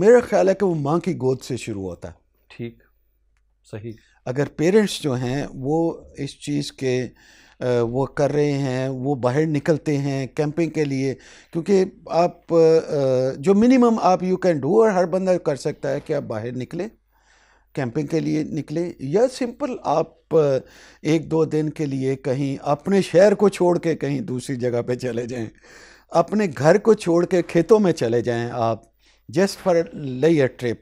मेरा ख्याल है कि वो माँ की गोद से शुरू होता है ठीक सही अगर पेरेंट्स जो हैं वो इस चीज़ के वो कर रहे हैं वो बाहर निकलते हैं कैंपिंग के लिए क्योंकि आप जो मिनिमम आप यू कैन डू और हर बंदा कर सकता है कि आप बाहर निकले कैंपिंग के लिए निकले या सिंपल आप एक दो दिन के लिए कहीं अपने शहर को छोड़ के कहीं दूसरी जगह पे चले जाएं अपने घर को छोड़ के खेतों में चले जाएं आप जस्ट फॉर लेयर ट्रिप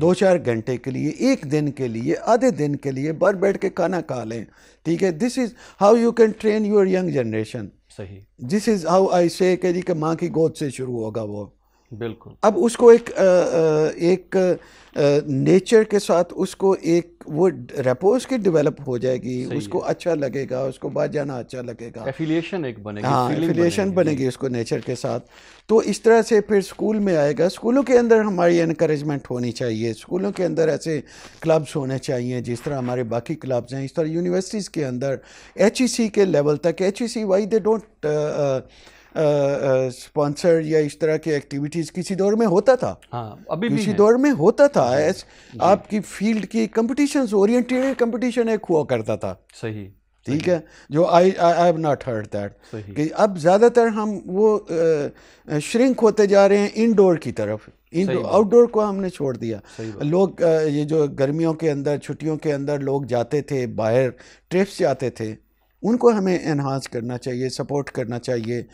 दो चार घंटे के लिए एक दिन के लिए आधे दिन के लिए बाहर बैठ के खाना खा लें ठीक है this is how you can train your young generation सही this is how I say कि माँ की गोद से शुरू होगा वो बिल्कुल अब उसको एक आ, एक नेचर के साथ उसको एक वो रेपो उसकी डेवलप हो जाएगी उसको अच्छा लगेगा उसको बाहर जाना अच्छा लगेगा एफिलिएशन एक बनेगी हाँ एफिलिएशन बनेगी, बनेगी उसको नेचर के साथ तो इस तरह से फिर स्कूल में आएगा स्कूलों के अंदर हमारी इनक्रेजमेंट होनी चाहिए स्कूलों के अंदर ऐसे क्लब्स होने चाहिए जिस तरह हमारे बाकी क्लब्स हैं इस तरह यूनिवर्सिटीज़ के अंदर एच e के लेवल तक H E C why they don't sponsor या इस तरह के एक्टिविटीज़ किसी दौर में होता था हाँ अभी किसी दौर में होता था एस आपकी फील्ड की कंपटीशन ओरिएंटेड कंपटीशन एक हुआ करता था सही ठीक है जो I I have not heard that कि अब ज़्यादातर हम वो श्रिंक होते जा रहे हैं इनडोर की तरफ इन आउटडोर को हमने छोड़ दिया लोग ये जो गर्मियों के अंदर छुट्टियों के अंदर लोग जाते थे बाहर ट्रिप्स जाते थे उनको हमें इन्हांस करना चाहिए सपोर्ट करना चाहिए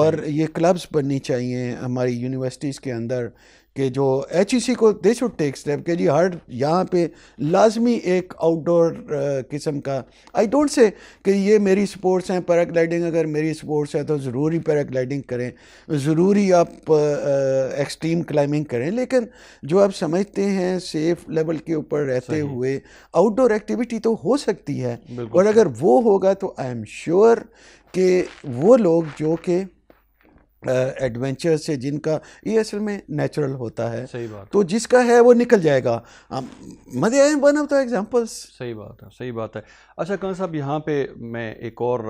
और ये क्लब्स बननी चाहिए हमारी यूनिवर्सिटीज़ के अंदर कि जो एच ई सी को दे शुड टेक स्टेप कि जी हर यहाँ पे लाजमी एक आउटडोर किस्म का आई डोंट से कि ये मेरी स्पोर्ट्स हैं पैराग्लाइडिंग अगर मेरी स्पोर्ट्स है तो ज़रूरी पैराग्लाइडिंग करें ज़रूरी आप एक्सट्रीम क्लाइंबिंग करें लेकिन जो आप समझते हैं सेफ लेवल के ऊपर रहते हुए आउटडोर एक्टिविटी तो हो सकती है और अगर वो होगा तो आई एम श्योर कि वो लोग जो कि एडवेंचर से जिनका ये असल में नेचुरल होता है सही बात तो जिसका है वो निकल जाएगा मजे आए वन ऑफ द एग्जांपल्स सही बात है सही बात है अच्छा कंवर साहब यहाँ पे मैं एक और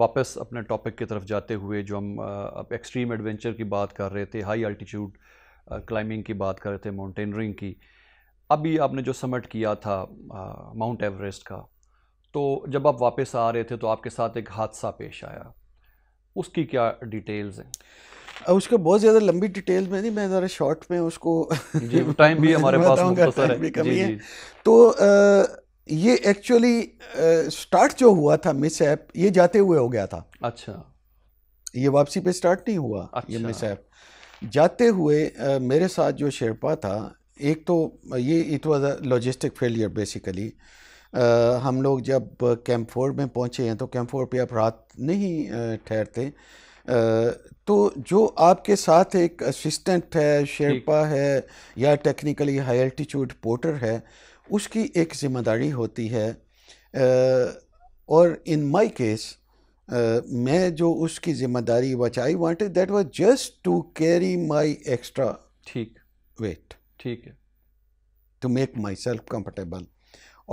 वापस अपने टॉपिक की तरफ जाते हुए जो हम अब एक्सट्रीम एडवेंचर की बात कर रहे थे हाई अल्टीट्यूड क्लाइंबिंग की बात कर रहे थे माउंटेनरिंग की अभी आपने जो समट किया था माउंट एवरेस्ट का तो जब आप वापस आ रहे थे तो आपके साथ एक हादसा पेश आया उसकी क्या डिटेल्स हैं उसके बहुत ज़्यादा लंबी डिटेल में नहीं मैं ज़रा शॉर्ट में उसको जी टाइम भी हमारे पास मुख्तसर है कमी जी, है जी। तो आ, ये एक्चुअली स्टार्ट जो हुआ था मिस ऐप ये जाते हुए हो गया था अच्छा ये वापसी पे स्टार्ट नहीं हुआ अच्छा। ये मिस ऐप जाते हुए आ, मेरे साथ जो शेरपा था एक तो ये it was a logistic failure basically हम लोग जब कैंपफोर्ड में पहुँचे हैं तो कैंपफोर्ड पे आप रात नहीं ठहरते तो जो आपके साथ एक असिस्टेंट है शेरपा है या टेक्निकली हाई एल्टीट्यूड पोर्टर है उसकी एक जिम्मेदारी होती है और इन माय केस मैं जो उसकी जिम्मेदारी बच I wanted that was just to carry my extra ठीक वेट ठीक है to make myself comfortable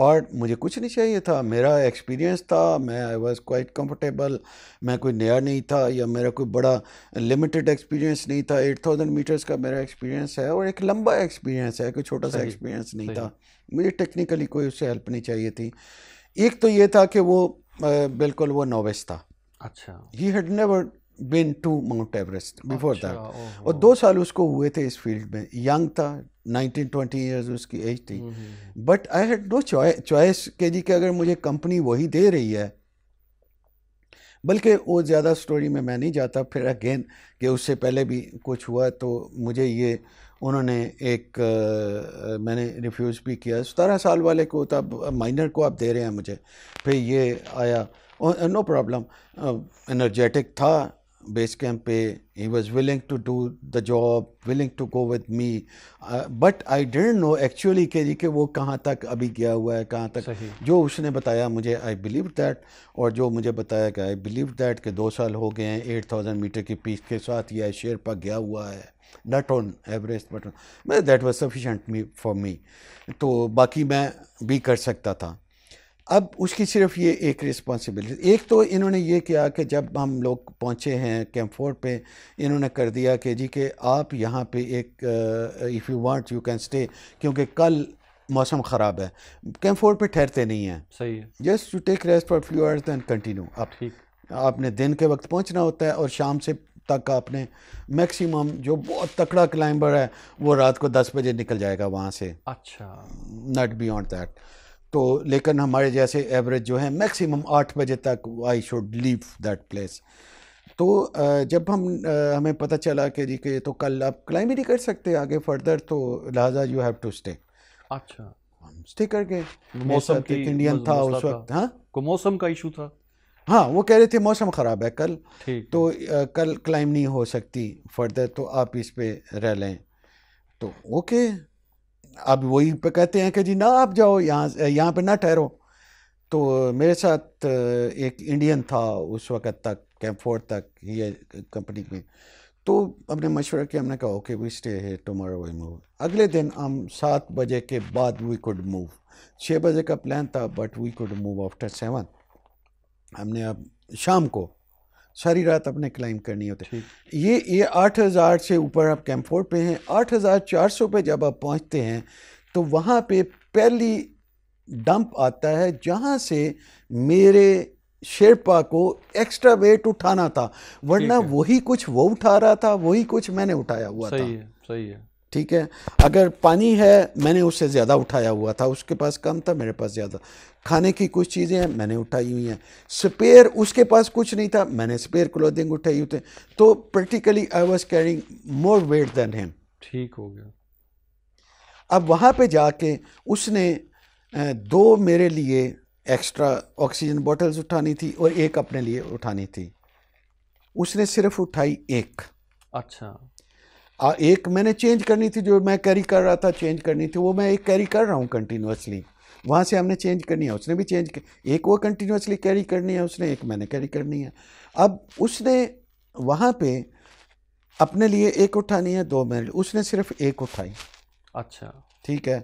और मुझे कुछ नहीं चाहिए था मेरा एक्सपीरियंस था मैं आई वाज क्वाइट कंफर्टेबल मैं कोई नया नहीं था या मेरा कोई बड़ा लिमिटेड एक्सपीरियंस नहीं था एट थाउजेंड मीटर्स का मेरा एक्सपीरियंस है और एक लंबा एक्सपीरियंस है कोई छोटा सा एक्सपीरियंस नहीं था मुझे टेक्निकली कोई उससे हेल्प नहीं चाहिए थी एक तो ये था कि वो बिल्कुल वो नोवेस था अच्छा he had never been to Mount Everest before that और दो साल उसको हुए थे इस फील्ड में यंग था 19 20 इयर्स उसकी एज थी but I had no choice के जी कि अगर मुझे कंपनी वही दे रही है बल्कि वो ज़्यादा स्टोरी में मैं नहीं जाता फिर अगेन कि उससे पहले भी कुछ हुआ तो मुझे ये उन्होंने एक आ, मैंने रिफ्यूज़ भी किया सतारह साल वाले को तब माइनर को आप दे रहे हैं मुझे फिर ये आया नो प्रॉब्लम एनर्जेटिक था बेस camp पे ही was willing to do the job willing to go with me but I didn't know actually actually कि जी कि वो कहाँ तक अभी गया हुआ है कहाँ तक जो उसने बताया मुझे आई बिलीव दैट और जो मुझे बताया कि आई बिलीव दैट कि दो साल हो गए हैं एट थाउजेंड मीटर की पीस के साथ यह शेर पर गया हुआ है नॉट ऑन एवरेस्ट बट मैं that was sufficient me for me तो बाकी मैं भी कर सकता था अब उसकी सिर्फ ये एक रिस्पॉन्सिबिलिटी एक तो इन्होंने ये किया कि जब हम लोग पहुँचे हैं कैम्फोर्ट पे इन्होंने कर दिया कि जी के आप यहाँ पे एक if you want you can stay क्योंकि कल मौसम ख़राब है कैम्फोर्ट पे ठहरते नहीं हैं सही है just you take rest for few hours then continue आप ठीक आपने दिन के वक्त पहुँचना होता है और शाम से तक आपने मैक्सिमम जो बहुत तकड़ा क्लाइंबर है वो रात को दस बजे निकल जाएगा वहाँ से अच्छा नॉट बियॉन्ड दैट तो लेकिन हमारे जैसे एवरेज जो है मैक्सिमम आठ बजे तक I should leave that place तो जब हम हमें पता चला कि जी के तो कल आप क्लाइम ही नहीं कर सकते आगे फर्दर तो लिहाजा यू हैव टू स्टे अच्छा हम स्टे कर गए तो मौसम एक इंडियन था उस वक्त हाँ को मौसम का इशू था हाँ वो कह रहे थे मौसम ख़राब है कल तो आ, कल क्लाइम नहीं हो सकती फर्दर तो आप इस पर रह लें तो ओके अब वही पे कहते हैं कि जी ना आप जाओ यहाँ यहाँ पे ना ठहरो तो मेरे साथ एक इंडियन था उस वक़्त तक कैम्फोर्ड तक ये कंपनी में तो अपने मशवरा किया हमने कहा okay we stay here tomorrow we move अगले दिन हम सात बजे के बाद वी कुड मूव छः बजे का प्लान था but we could move after seven हमने अब शाम को सारी रात आपने क्लाइम करनी होती है ये ये आठ हज़ार से ऊपर आप कैम्फोर्ड पे हैं आठ हज़ार चार सौ पर जब आप पहुँचते हैं तो वहाँ पे पहली डंप आता है जहाँ से मेरे शेरपा को एक्स्ट्रा वेट उठाना था वरना वही कुछ वो उठा रहा था वही कुछ मैंने उठाया हुआ सही था सही है सही है ठीक है अगर पानी है मैंने उससे ज़्यादा उठाया हुआ था उसके पास कम था मेरे पास ज़्यादा खाने की कुछ चीज़ें हैं मैंने उठाई हुई हैं स्पेयर उसके पास कुछ नहीं था मैंने स्पेयर क्लोथिंग उठाई हुई थी तो practically I was carrying more weight than him ठीक हो गया अब वहाँ पे जाके उसने दो मेरे लिए एक्स्ट्रा ऑक्सीजन बॉटल्स उठानी थी और एक अपने लिए उठानी थी उसने सिर्फ उठाई एक अच्छा आ, एक मैंने चेंज करनी थी जो मैं कैरी कर रहा था चेंज करनी थी वो मैं एक कैरी कर रहा हूँ कंटिन्यूसली वहाँ से हमने चेंज करनी है उसने भी चेंज कर एक वो कंटिन्यूसली कैरी करनी है उसने एक मैंने कैरी करनी है अब उसने वहाँ पे अपने लिए एक उठानी है दो मेरे उसने सिर्फ एक उठाई अच्छा ठीक है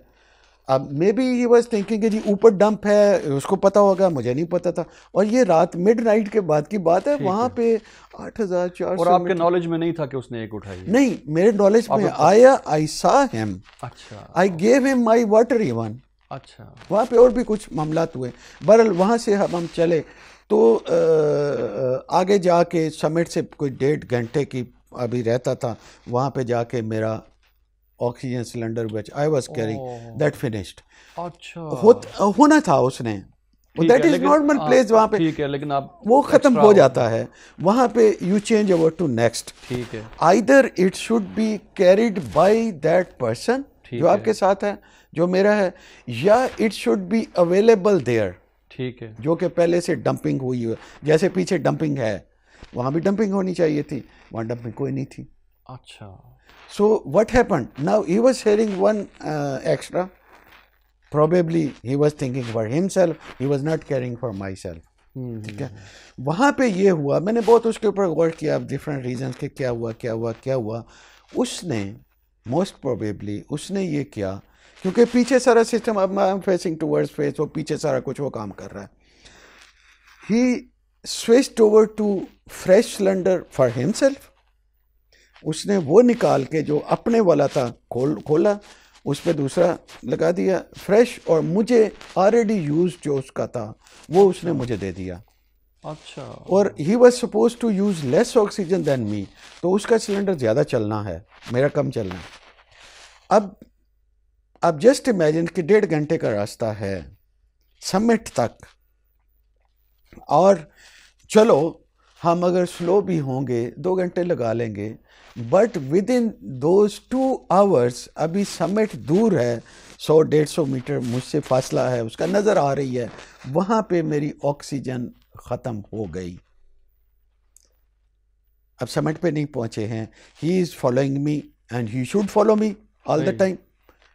अब maybe he was thinking जी ऊपर डंप है उसको पता होगा मुझे नहीं पता था और ये रात मिड नाइट के बाद की बात है वहाँ पे आठ हज़ार चार और आपके नॉलेज में नहीं था कि उसने एक उठाई नहीं मेरे नॉलेज में आया आई सा हिम अच्छा I gave him my water even अच्छा वहाँ पे और भी कुछ मामला हुए बरल वहाँ से हम हम चले तो आ, आगे जाके समिट से कोई डेढ़ घंटे की अभी रहता था वहाँ पे जाके मेरा oxygen cylinder which I was carrying that finished अच्छा होना था उसने दैट इज नॉर्मल प्लेस वहाँ पे ठीक है लेकिन आप वो खत्म हो जाता है वहाँ पे you change over to next ठीक है either it should be carried by that person जो आपके साथ है जो मेरा है या it should be available there ठीक है जो कि पहले से डंपिंग हुई है जैसे पीछे डंपिंग है वहाँ भी डंपिंग होनी चाहिए थी वहाँ डंपिंग कोई नहीं थी अच्छा So what happened? Now he was sharing one uh, extra. Probably he was thinking for himself. He was not caring for myself. Mm-hmm. ठीक है वहाँ पे ये हुआ मैंने बहुत उसके ऊपर गौर किया डिफरेंट रीजन के क्या हुआ क्या हुआ क्या हुआ उसने मोस्ट प्रोबेबली उसने ये किया क्योंकि पीछे सारा सिस्टम अब I am facing towards face वो पीछे सारा कुछ वो काम कर रहा है he switch over to fresh cylinder for himself उसने वो निकाल के जो अपने वाला था खोल खोला उस पर दूसरा लगा दिया फ्रेश और मुझे ऑलरेडी यूज जो उसका था वो उसने मुझे दे दिया अच्छा और he was suppose to use less oxygen than me तो उसका सिलेंडर ज़्यादा चलना है मेरा कम चलना है अब अब जस्ट इमेजिन कि डेढ़ घंटे का रास्ता है समिट तक और चलो हम अगर स्लो भी होंगे दो घंटे लगा लेंगे but within those two hours अभी समिट दूर है सौ डेढ़ सौ मीटर मुझसे फासला है उसका नज़र आ रही है वहाँ पे मेरी ऑक्सीजन ख़त्म हो गई अब समिट पे नहीं पहुँचे हैं he is following me and he should follow me all the time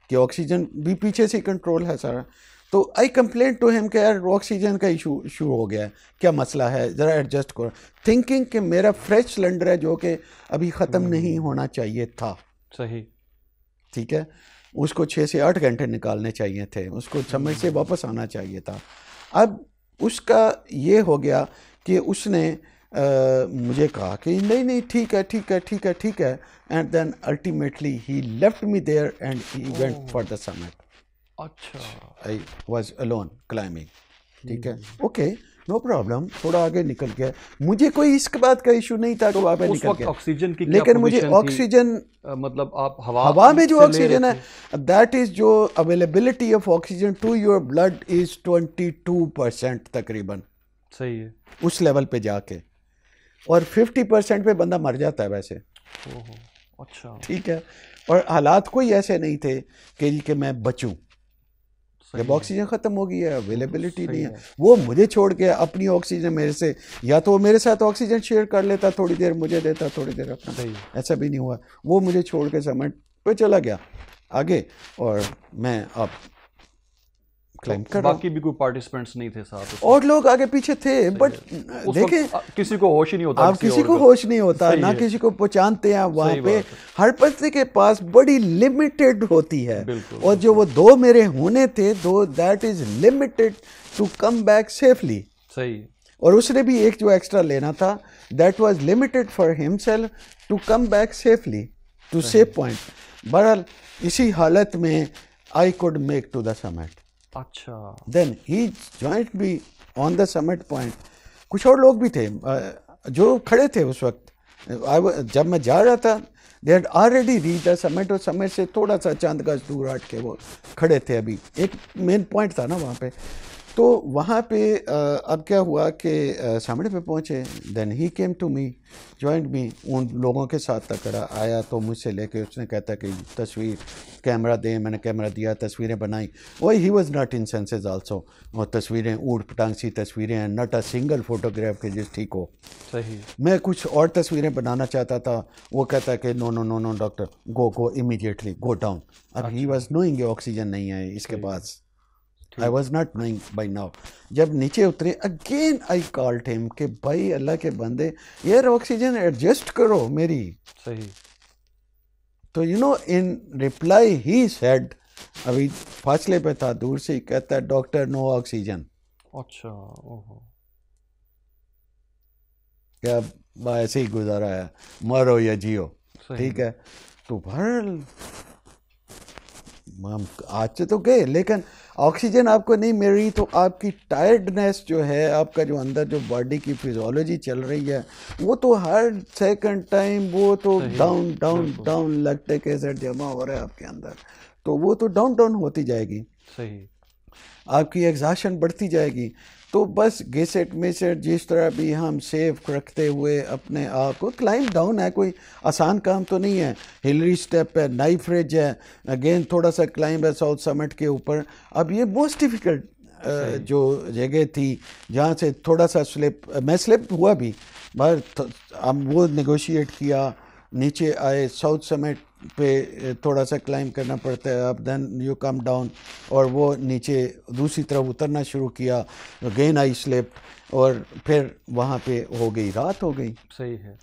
कि ऑक्सीजन भी पीछे से कंट्रोल है सारा तो आई कंप्लेन टू हिम कि यार ऑक्सीजन का इशू इशू हो गया है क्या मसला है ज़रा एडजस्ट करो थिंकिंग कि मेरा फ्रेश सिलेंडर है जो कि अभी ख़त्म हम्म। नहीं होना चाहिए था सही ठीक है उसको छः से आठ घंटे निकालने चाहिए थे उसको समय से हम्म। वापस आना चाहिए था अब उसका ये हो गया कि उसने आ, मुझे कहा कि नहीं नहीं ठीक है ठीक है ठीक है ठीक है and then ultimately he left me there and he went for the summit अच्छा आई वॉज अलोन क्लाइंबिंग ठीक है ओके नो प्रॉब्लम थोड़ा आगे निकल गया मुझे कोई इस बात का इशू नहीं था तो वहाँ निकल गया ऑक्सीजन की लेकिन मुझे ऑक्सीजन मतलब आप हवा हवा में जो ऑक्सीजन है दैट इज जो availability of oxygen to your blood is twenty two percent तकरीबन सही है उस लेवल पे जाके और फिफ्टी परसेंट पे बंदा मर जाता है वैसे अच्छा ठीक है और हालात कोई ऐसे नहीं थे कि मैं बचूँ जब ऑक्सीजन ख़त्म हो गई है अवेलेबिलिटी नहीं है।, है वो मुझे छोड़ के अपनी ऑक्सीजन मेरे से या तो वो मेरे साथ ऑक्सीजन शेयर कर लेता थोड़ी देर मुझे देता थोड़ी देर अपना ऐसा भी नहीं हुआ वो मुझे छोड़ के समझ पे चला गया आगे और मैं अब क्लेम कर रहा बाकी भी कोई पार्टिसिपेंट्स नहीं थे साथ और लोग आगे पीछे थे बट देखे किसी को होश ही नहीं होता आप किसी को होश नहीं होता ना किसी को पहचानते हैं वहाँ पे हर पत्ते के पास बड़ी लिमिटेड होती है और जो वो दो मेरे होने थे दो that is limited to come back safely सही और उसने भी एक जो एक्स्ट्रा लेना था that was limited for himself to come back safely to safe point बहरहाल इसी हालत में I could make to the summit अच्छा then he jointly on the summit point कुछ और लोग भी थे जो खड़े थे उस वक्त आई जब मैं जा रहा था they had already reach the summit और समिट से थोड़ा सा चांद गज दूर हट के वो खड़े थे अभी एक मेन पॉइंट था ना वहाँ पे तो वहाँ पे अब क्या हुआ कि सामने पे पहुँचे then he came to me joint me उन लोगों के साथ तकरा आया तो मुझसे लेके उसने कहता कि तस्वीर कैमरा दें मैंने कैमरा दिया तस्वीरें बनाई वही he was not in senses also और तस्वीरें ऊट पटांग सी तस्वीरें हैं नॉट अ सिंगल फोटोग्राफ के जिस ठीक हो सही मैं कुछ और तस्वीरें बनाना चाहता था वो कहता कि no no no no doctor go go immediately go down अब ही वॉज नोइंग ऑक्सीजन नहीं है इसके पास I was not knowing by now जब नीचे उतरे अगेन आई कॉल टेम के भाई अल्लाह के बंदे एयर ऑक्सीजन एडजस्ट करो मेरी सही तो you know in reply he said अभी फासले पे था दूर से ही कहता है डॉक्टर नो ऑक्सीजन अच्छा ओहो क्या ऐसे ही गुजारा है मरो या जियो ठीक है तो भर हम आज से तो गए लेकिन ऑक्सीजन आपको नहीं मिल रही तो आपकी टायर्डनेस जो है आपका जो अंदर जो बॉडी की फिजोलॉजी चल रही है वो तो हर सेकंड टाइम वो तो डाउन डाउन डाउन लगते कैसे जमा हो रहा है आपके अंदर तो वो तो डाउन डाउन होती जाएगी सही आपकी एग्जाशन बढ़ती जाएगी तो बस घिस एडमिशन जिस तरह भी हम सेफ रखते हुए अपने आप को क्लाइम डाउन है कोई आसान काम तो नहीं है हिलरी स्टेप है नाइफ फ्रिज है अगेन थोड़ा सा क्लाइंब है साउथ समट के ऊपर अब ये मोस्ट डिफ़िकल्ट जो जगह थी जहाँ से थोड़ा सा स्लिप मैं स्लिप हुआ भी मगर हम वो नगोशिएट किया नीचे आए साउथ समेट पे थोड़ा सा क्लाइम करना पड़ता है अब देन यू कम डाउन और वो नीचे दूसरी तरफ उतरना शुरू किया अगेन आई स्लेप और फिर वहाँ पे हो गई रात हो गई सही है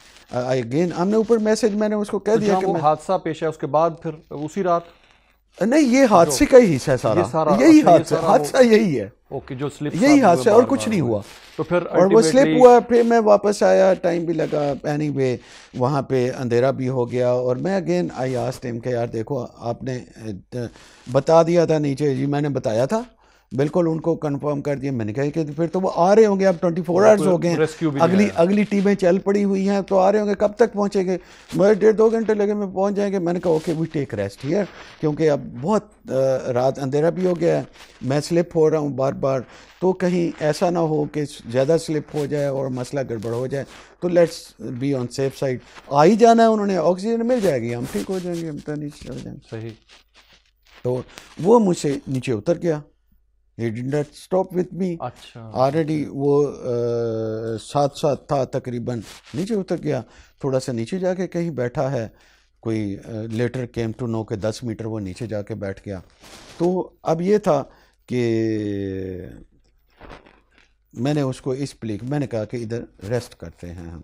आई अगेन हमने ऊपर मैसेज मैंने उसको कह तो दिया कि हादसा पेश है उसके बाद फिर उसी रात नहीं ये हादसे का ही हिस्सा है सारा, यही हादसा हादसा यही है ओके जो स्लिप यही हादसा और कुछ नहीं हुआ तो फिर और वो स्लिप हुआ फिर मैं वापस आया टाइम भी लगा एनी वे वहाँ पे अंधेरा भी हो गया और मैं अगेन आई आज टाइम के यार देखो आपने बता दिया था नीचे जी मैंने बताया था बिल्कुल उनको कंफर्म कर दिया मैंने कहा कि फिर तो वो आ रहे होंगे अब 24 फोर आवर्स हो गए अगली अगली टीमें चल पड़ी हुई हैं तो आ रहे होंगे कब तक पहुँचेंगे मुझे डेढ़ दो घंटे लगे मैं पहुँच जाएंगे मैंने कहा okay we take rest here क्योंकि अब बहुत रात अंधेरा भी हो गया है मैं स्लिप हो रहा हूँ बार बार तो कहीं ऐसा ना हो कि ज़्यादा स्लिप हो जाए और मसला गड़बड़ हो जाए तो let's be on safe side आ ही जाना है उन्होंने ऑक्सीजन मिल जाएगी हम ठीक हो जाएंगे हम तो नीचे हो जाएंगे सही तो वो मुझसे नीचे उतर गया he did stop with me already वो आ, साथ साथ था तकरीबन नीचे उतर गया थोड़ा सा नीचे जाके कहीं बैठा है कोई लेटर केम टू नो के दस मीटर वो नीचे जाके बैठ गया तो अब ये था कि मैंने उसको इस प्लेग मैंने कहा कि इधर रेस्ट करते हैं हम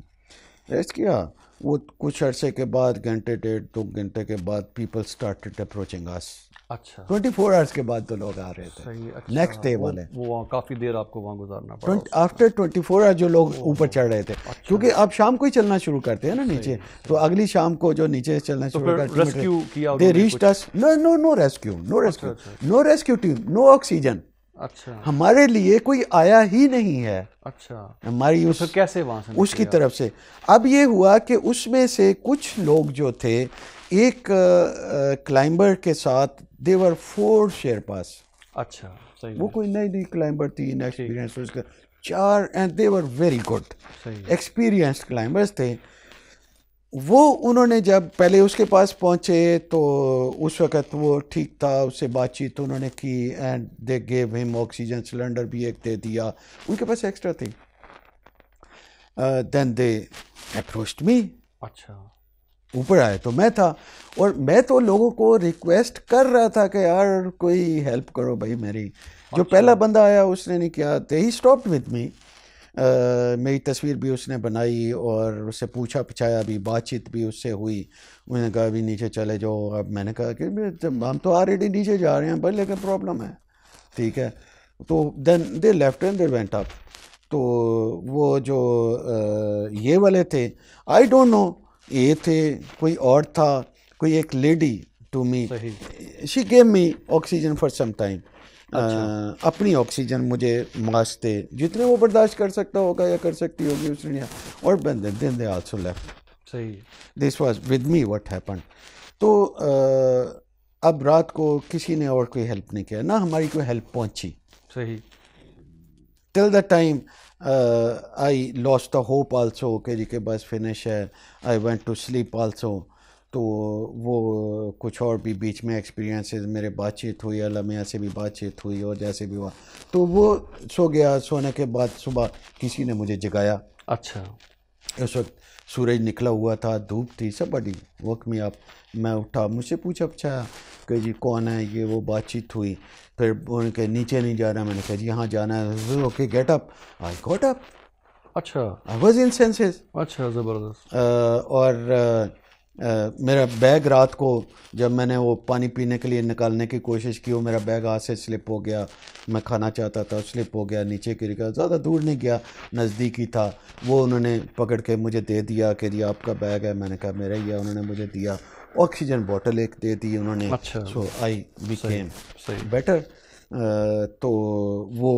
रेस्ट किया वो कुछ अरसे के बाद घंटे डेढ़ दो घंटे के बाद पीपल स्टार्टेड अप्रोचिंग अस अच्छा 24 आवर्स के बाद तो लोग आ रहे थे नेक्स्ट अच्छा। डे वाले वो काफ़ी देर आपको वहाँ गुजारना पड़ा आफ्टर आवर्स जो लोग ऊपर चढ़ रहे थे अच्छा। क्योंकि आप शाम को ही चलना शुरू करते हैं ना नीचे तो अगली शाम को जो नीचे चलना तो शुरू करते no no rescue no rescue no rescue team no oxygen अच्छा हमारे लिए कोई आया ही नहीं है अच्छा हमारी तो उस, कैसे वहां से उसकी तरफ से अब ये हुआ कि उसमें से कुछ लोग जो थे एक क्लाइंबर के साथ देवर फोर शेयर पास अच्छा सही वो कोई नई नई क्लाइंबर थी एक्सपीरियंस तो उसका चार and they were very good experience climbers थे वो उन्होंने जब पहले उसके पास पहुँचे तो उस वक़्त वो ठीक था उससे बातचीत उन्होंने की and they gave him oxygen cylinder भी एक दे दिया उनके पास एक्स्ट्रा थी देन दे अप्रोच्ड मी अच्छा ऊपर आए तो मैं था और मैं तो लोगों को रिक्वेस्ट कर रहा था कि यार कोई हेल्प करो भाई मेरी जो अच्छा। पहला बंदा आया उसने नहीं किया तो ही स्टॉप विद मी मेरी तस्वीर भी उसने बनाई और उससे पूछा पछाया भी बातचीत भी उससे हुई उसने कहा अभी नीचे चले जाओ अब मैंने कहा कि हम तो ऑलरेडी नीचे जा रहे हैं भाई लेकिन प्रॉब्लम है ठीक है तो then they left and they went up तो वो जो ये वाले थे आई डोंट नो ये थे कोई और था कोई एक lady to me she gave me oxygen for some time अपनी ऑक्सीजन मुझे मास्ते जितने वो बर्दाश्त कर सकता होगा या कर सकती होगी उसने और बंदे दिन दे आल्सो लेफ्ट सही this was with me what happen तो आ, अब रात को किसी ने और कोई हेल्प नहीं किया ना हमारी कोई हेल्प पहुंची सही till the time I lost the hope also के जी के बस फिनिश है I went to sleep also तो वो कुछ और भी बीच में एक्सपीरियंसेस मेरे बातचीत हुई अलमिया से भी बातचीत हुई और जैसे भी हुआ तो वो सो गया सोने के बाद सुबह किसी ने मुझे जगाया अच्छा उस वक्त सूरज निकला हुआ था धूप थी सब बड़ी वक्त में आप मैं उठा मुझसे पूछा अच्छा कि जी कौन है ये वो बातचीत हुई फिर उन्होंने कहा नीचे नहीं जाना मैंने कहा जी हाँ जाना है okay get up I got up अच्छा आई वॉज इन सेंसेज अच्छा ज़बरदस्त और मेरा बैग रात को जब मैंने वो पानी पीने के लिए निकालने की कोशिश की वो मेरा बैग हाथ से स्लिप हो गया मैं खाना चाहता था स्लिप हो गया नीचे गिर गया ज़्यादा दूर नहीं गया नज़दीक ही था वो उन्होंने पकड़ के मुझे दे दिया कि जी आपका बैग है मैंने कहा मेरा ही है उन्होंने मुझे दिया ऑक्सीजन बॉटल एक दे दी उन्होंने सो आई बिकेम बेटर तो वो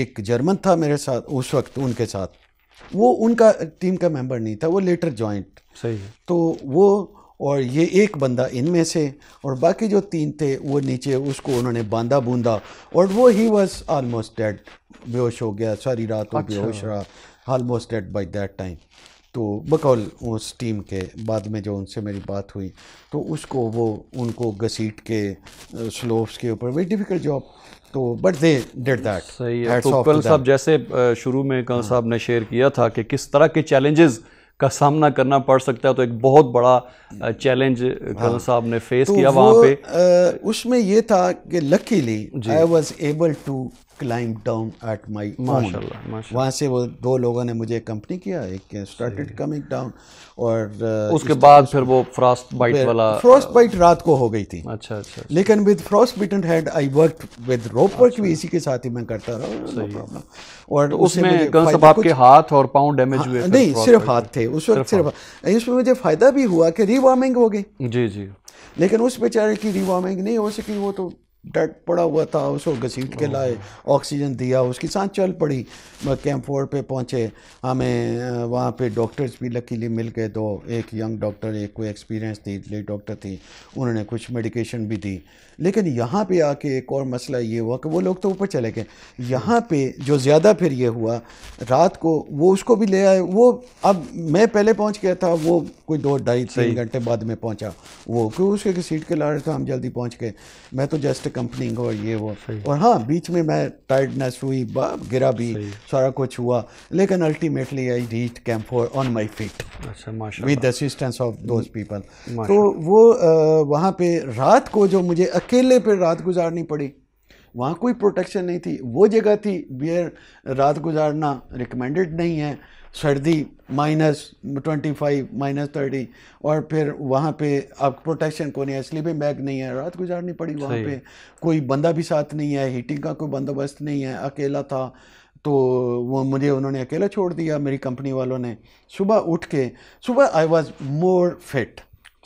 एक जर्मन था मेरे साथ उस वक्त उनके साथ वो उनका टीम का मेंबर नहीं था वो लेटर जॉइंट सही तो वो और ये एक बंदा इनमें से और बाकी जो तीन थे वो नीचे उसको उन्होंने बांधा बूंदा और वो ही वॉज ऑलमोस्ट डेड बेहोश हो गया सारी रात अच्छा। बेहोश रहा almost dead by that time तो बकौल उस टीम के बाद में जो उनसे मेरी बात हुई तो उसको वो उनको घसीट के स्लोप्स के ऊपर वेरी डिफ़िकल्ट जॉब तो बट दे डेड दैट सही है तो कल साहब जैसे शुरू में कल हाँ। साहब ने शेयर किया था कि किस तरह के चैलेंजेस का सामना करना पड़ सकता है तो एक बहुत बड़ा चैलेंज हाँ। कल हाँ। साहब ने फेस तो किया वहाँ पे उसमें ये था कि luckily I was able to climb down at my वहाँ से वो दो लोगों ने मुझे कंपनी किया एक स्टार्टेड कमिंग डाउन और uh, उसके बाद फिर वो फ्रॉस्ट बाइट वाला फ्रॉस्ट बाइट रात को हो गई थी अच्छा अच्छा, अच्छा। लेकिन with frost bitten head I work with rope work भी अच्छा। इसी के साथ ही मैं करता रहा और तो उसमें आपके हाथ और पाँव डैमेज हाँ, हुए नहीं सिर्फ हाथ थे उस वक्त सिर्फ इसमें मुझे फ़ायदा भी हुआ कि रिवॉर्मिंग हो गई जी जी लेकिन उस बेचारे की रिवॉर्मिंग नहीं हो सकी वो तो डेड पड़ा हुआ था उसको घसीट के लाए ऑक्सीजन दिया उसकी सांस चल पड़ी कैंप फोर्ड पे पहुँचे हमें वहाँ पे डॉक्टर्स भी लकीली मिल गए दो एक यंग डॉक्टर एक कोई एक्सपीरियंस थी लेट डॉक्टर थी उन्होंने कुछ मेडिकेशन भी दी लेकिन यहाँ पे आके एक और मसला ये हुआ कि वो लोग तो ऊपर चले गए यहाँ पे जो ज़्यादा फिर ये हुआ रात को वो उसको भी ले आए वो अब मैं पहले पहुँच गया था वो कोई दो ढाई तीन घंटे बाद में पहुँचा वो क्यों उसके सीट के ला रहे थे हम जल्दी पहुँच गए मैं तो जस्ट कंपनी और ये वो और हाँ बीच में मैं टायर्डनेस हुई गिरा भी सारा कुछ हुआ लेकिन ultimately I reach for on my feet with assistance of those people तो वो वहाँ पे रात को जो मुझे अकेले पे रात गुजारनी पड़ी वहाँ कोई प्रोटेक्शन नहीं थी वो जगह थी बियर रात गुजारना रिकमेंडेड नहीं है सर्दी minus twenty five minus thirty और फिर वहाँ पे आप प्रोटेक्शन को नहीं है स्लीपिंग बैग नहीं है रात गुजारनी पड़ी वहाँ पे कोई बंदा भी साथ नहीं है हीटिंग का कोई बंदोबस्त नहीं है अकेला था तो वो मुझे उन्होंने अकेला छोड़ दिया मेरी कंपनी वालों ने सुबह उठ के सुबह आई वॉज मोर फिट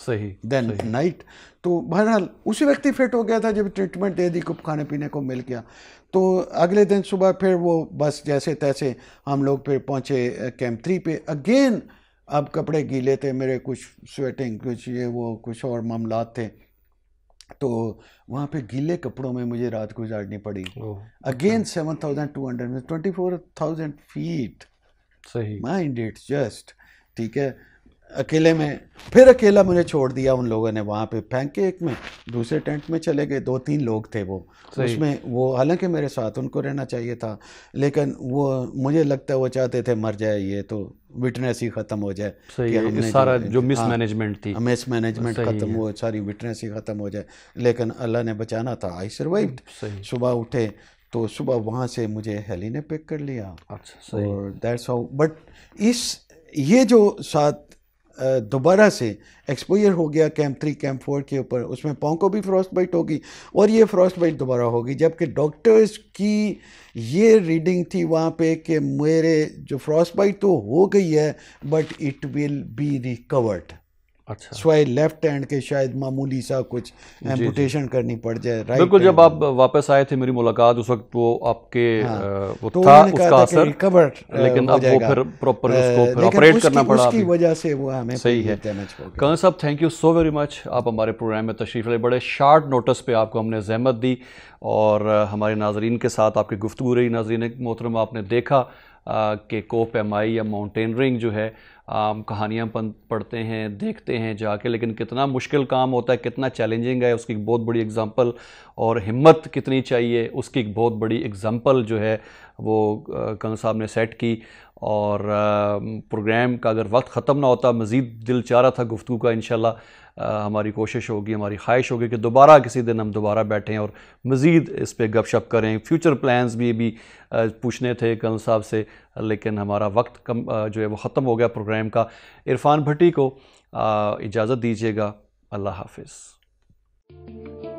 सही देन नाइट तो बहरहाल उसी व्यक्ति फिट हो गया था जब ट्रीटमेंट दे दी कुछ खाने पीने को मिल गया तो अगले दिन सुबह फिर वो बस जैसे तैसे हम लोग फिर पहुँचे कैंप थ्री पे अगेन अब कपड़े गीले थे मेरे कुछ स्वेटिंग कुछ ये वो कुछ और मामला थे तो वहाँ पे गीले कपड़ों में मुझे रात गुजारनी पड़ी again seven thousand two hundred में ट्वेंटी फोर थाउजेंड फीट सही माइंड इट्स जस्ट ठीक है अकेले में फिर अकेला मुझे छोड़ दिया उन लोगों ने वहाँ पे फेंक के एक में दूसरे टेंट में चले गए दो तीन लोग थे वो उसमें वो हालांकि मेरे साथ उनको रहना चाहिए था लेकिन वो मुझे लगता है वो चाहते थे मर जाए ये तो विटनेस ही ख़त्म हो जाए सारा जो मिसमैनेजमेंट हाँ, थी मिसमैनेजमेंट ख़त्म हो सारी विटनेस ही ख़त्म हो जाए लेकिन अल्लाह ने बचाना था आई हम्म, सर्वाइव सुबह उठे तो सुबह वहाँ से मुझे हेली ने पिक कर लिया अच्छा सही और दैट्स हाउ बट इस ये जो साथ दोबारा से एक्सपोयर हो गया कैंप थ्री कैंप फोर के ऊपर उसमें पाँव को भी फ्रॉस्ट बाइट होगी और ये फ्रॉस्ट बाइट दोबारा होगी जबकि डॉक्टर्स की ये रीडिंग थी वहाँ पे कि मेरे जो फ्रॉस्ट बाइट तो हो गई है but it will be recovered अच्छा सो लेफ्ट हैंड के शायद मामूली सा कुछ एम्पुटेशन करनी पड़ जाए राइट बिल्कुल जब आप वापस आए थे मेरी मुलाकात उस वक्त वो आपके हाँ, वो तो था उसका असर रिकवर लेकिन अब वो फिर प्रॉपर उसको फिर ऑपरेट करना पड़ा उसकी वजह से वो हमें सही है कर्ण साहब thank you so very much आप हमारे प्रोग्राम में तशरीफ ले बड़े शार्ट नोटिस पे आपको हमने जहमत दी और हमारे नाजरीन के साथ आपकी गुफ्तु रही नाजरीन मोहतरम आपने देखा के पैमाई या माउंटेनरिंग जो है कहानियाँ पढ़ते हैं देखते हैं जाके लेकिन कितना मुश्किल काम होता है कितना चैलेंजिंग है उसकी एक बहुत बड़ी एग्ज़ाम्पल और हिम्मत कितनी चाहिए उसकी एक बहुत बड़ी एग्ज़ाम्पल जो है वो कंग साहब ने सेट की और प्रोग्राम का अगर वक्त ख़त्म ना होता मज़ीद दिल चाह रहा था गुफ्तु का इन हमारी कोशिश होगी हमारी ख्वाहिश होगी कि दोबारा किसी दिन हम दोबारा बैठें और मज़ीद इस पर गपशप करें फ्यूचर प्लान्स भी भी पूछने थे कल साहब से लेकिन हमारा वक्त कम जो है वो ख़त्म हो गया प्रोग्राम का इरफान भट्टी को इजाज़त दीजिएगा अल्लाह हाफिज़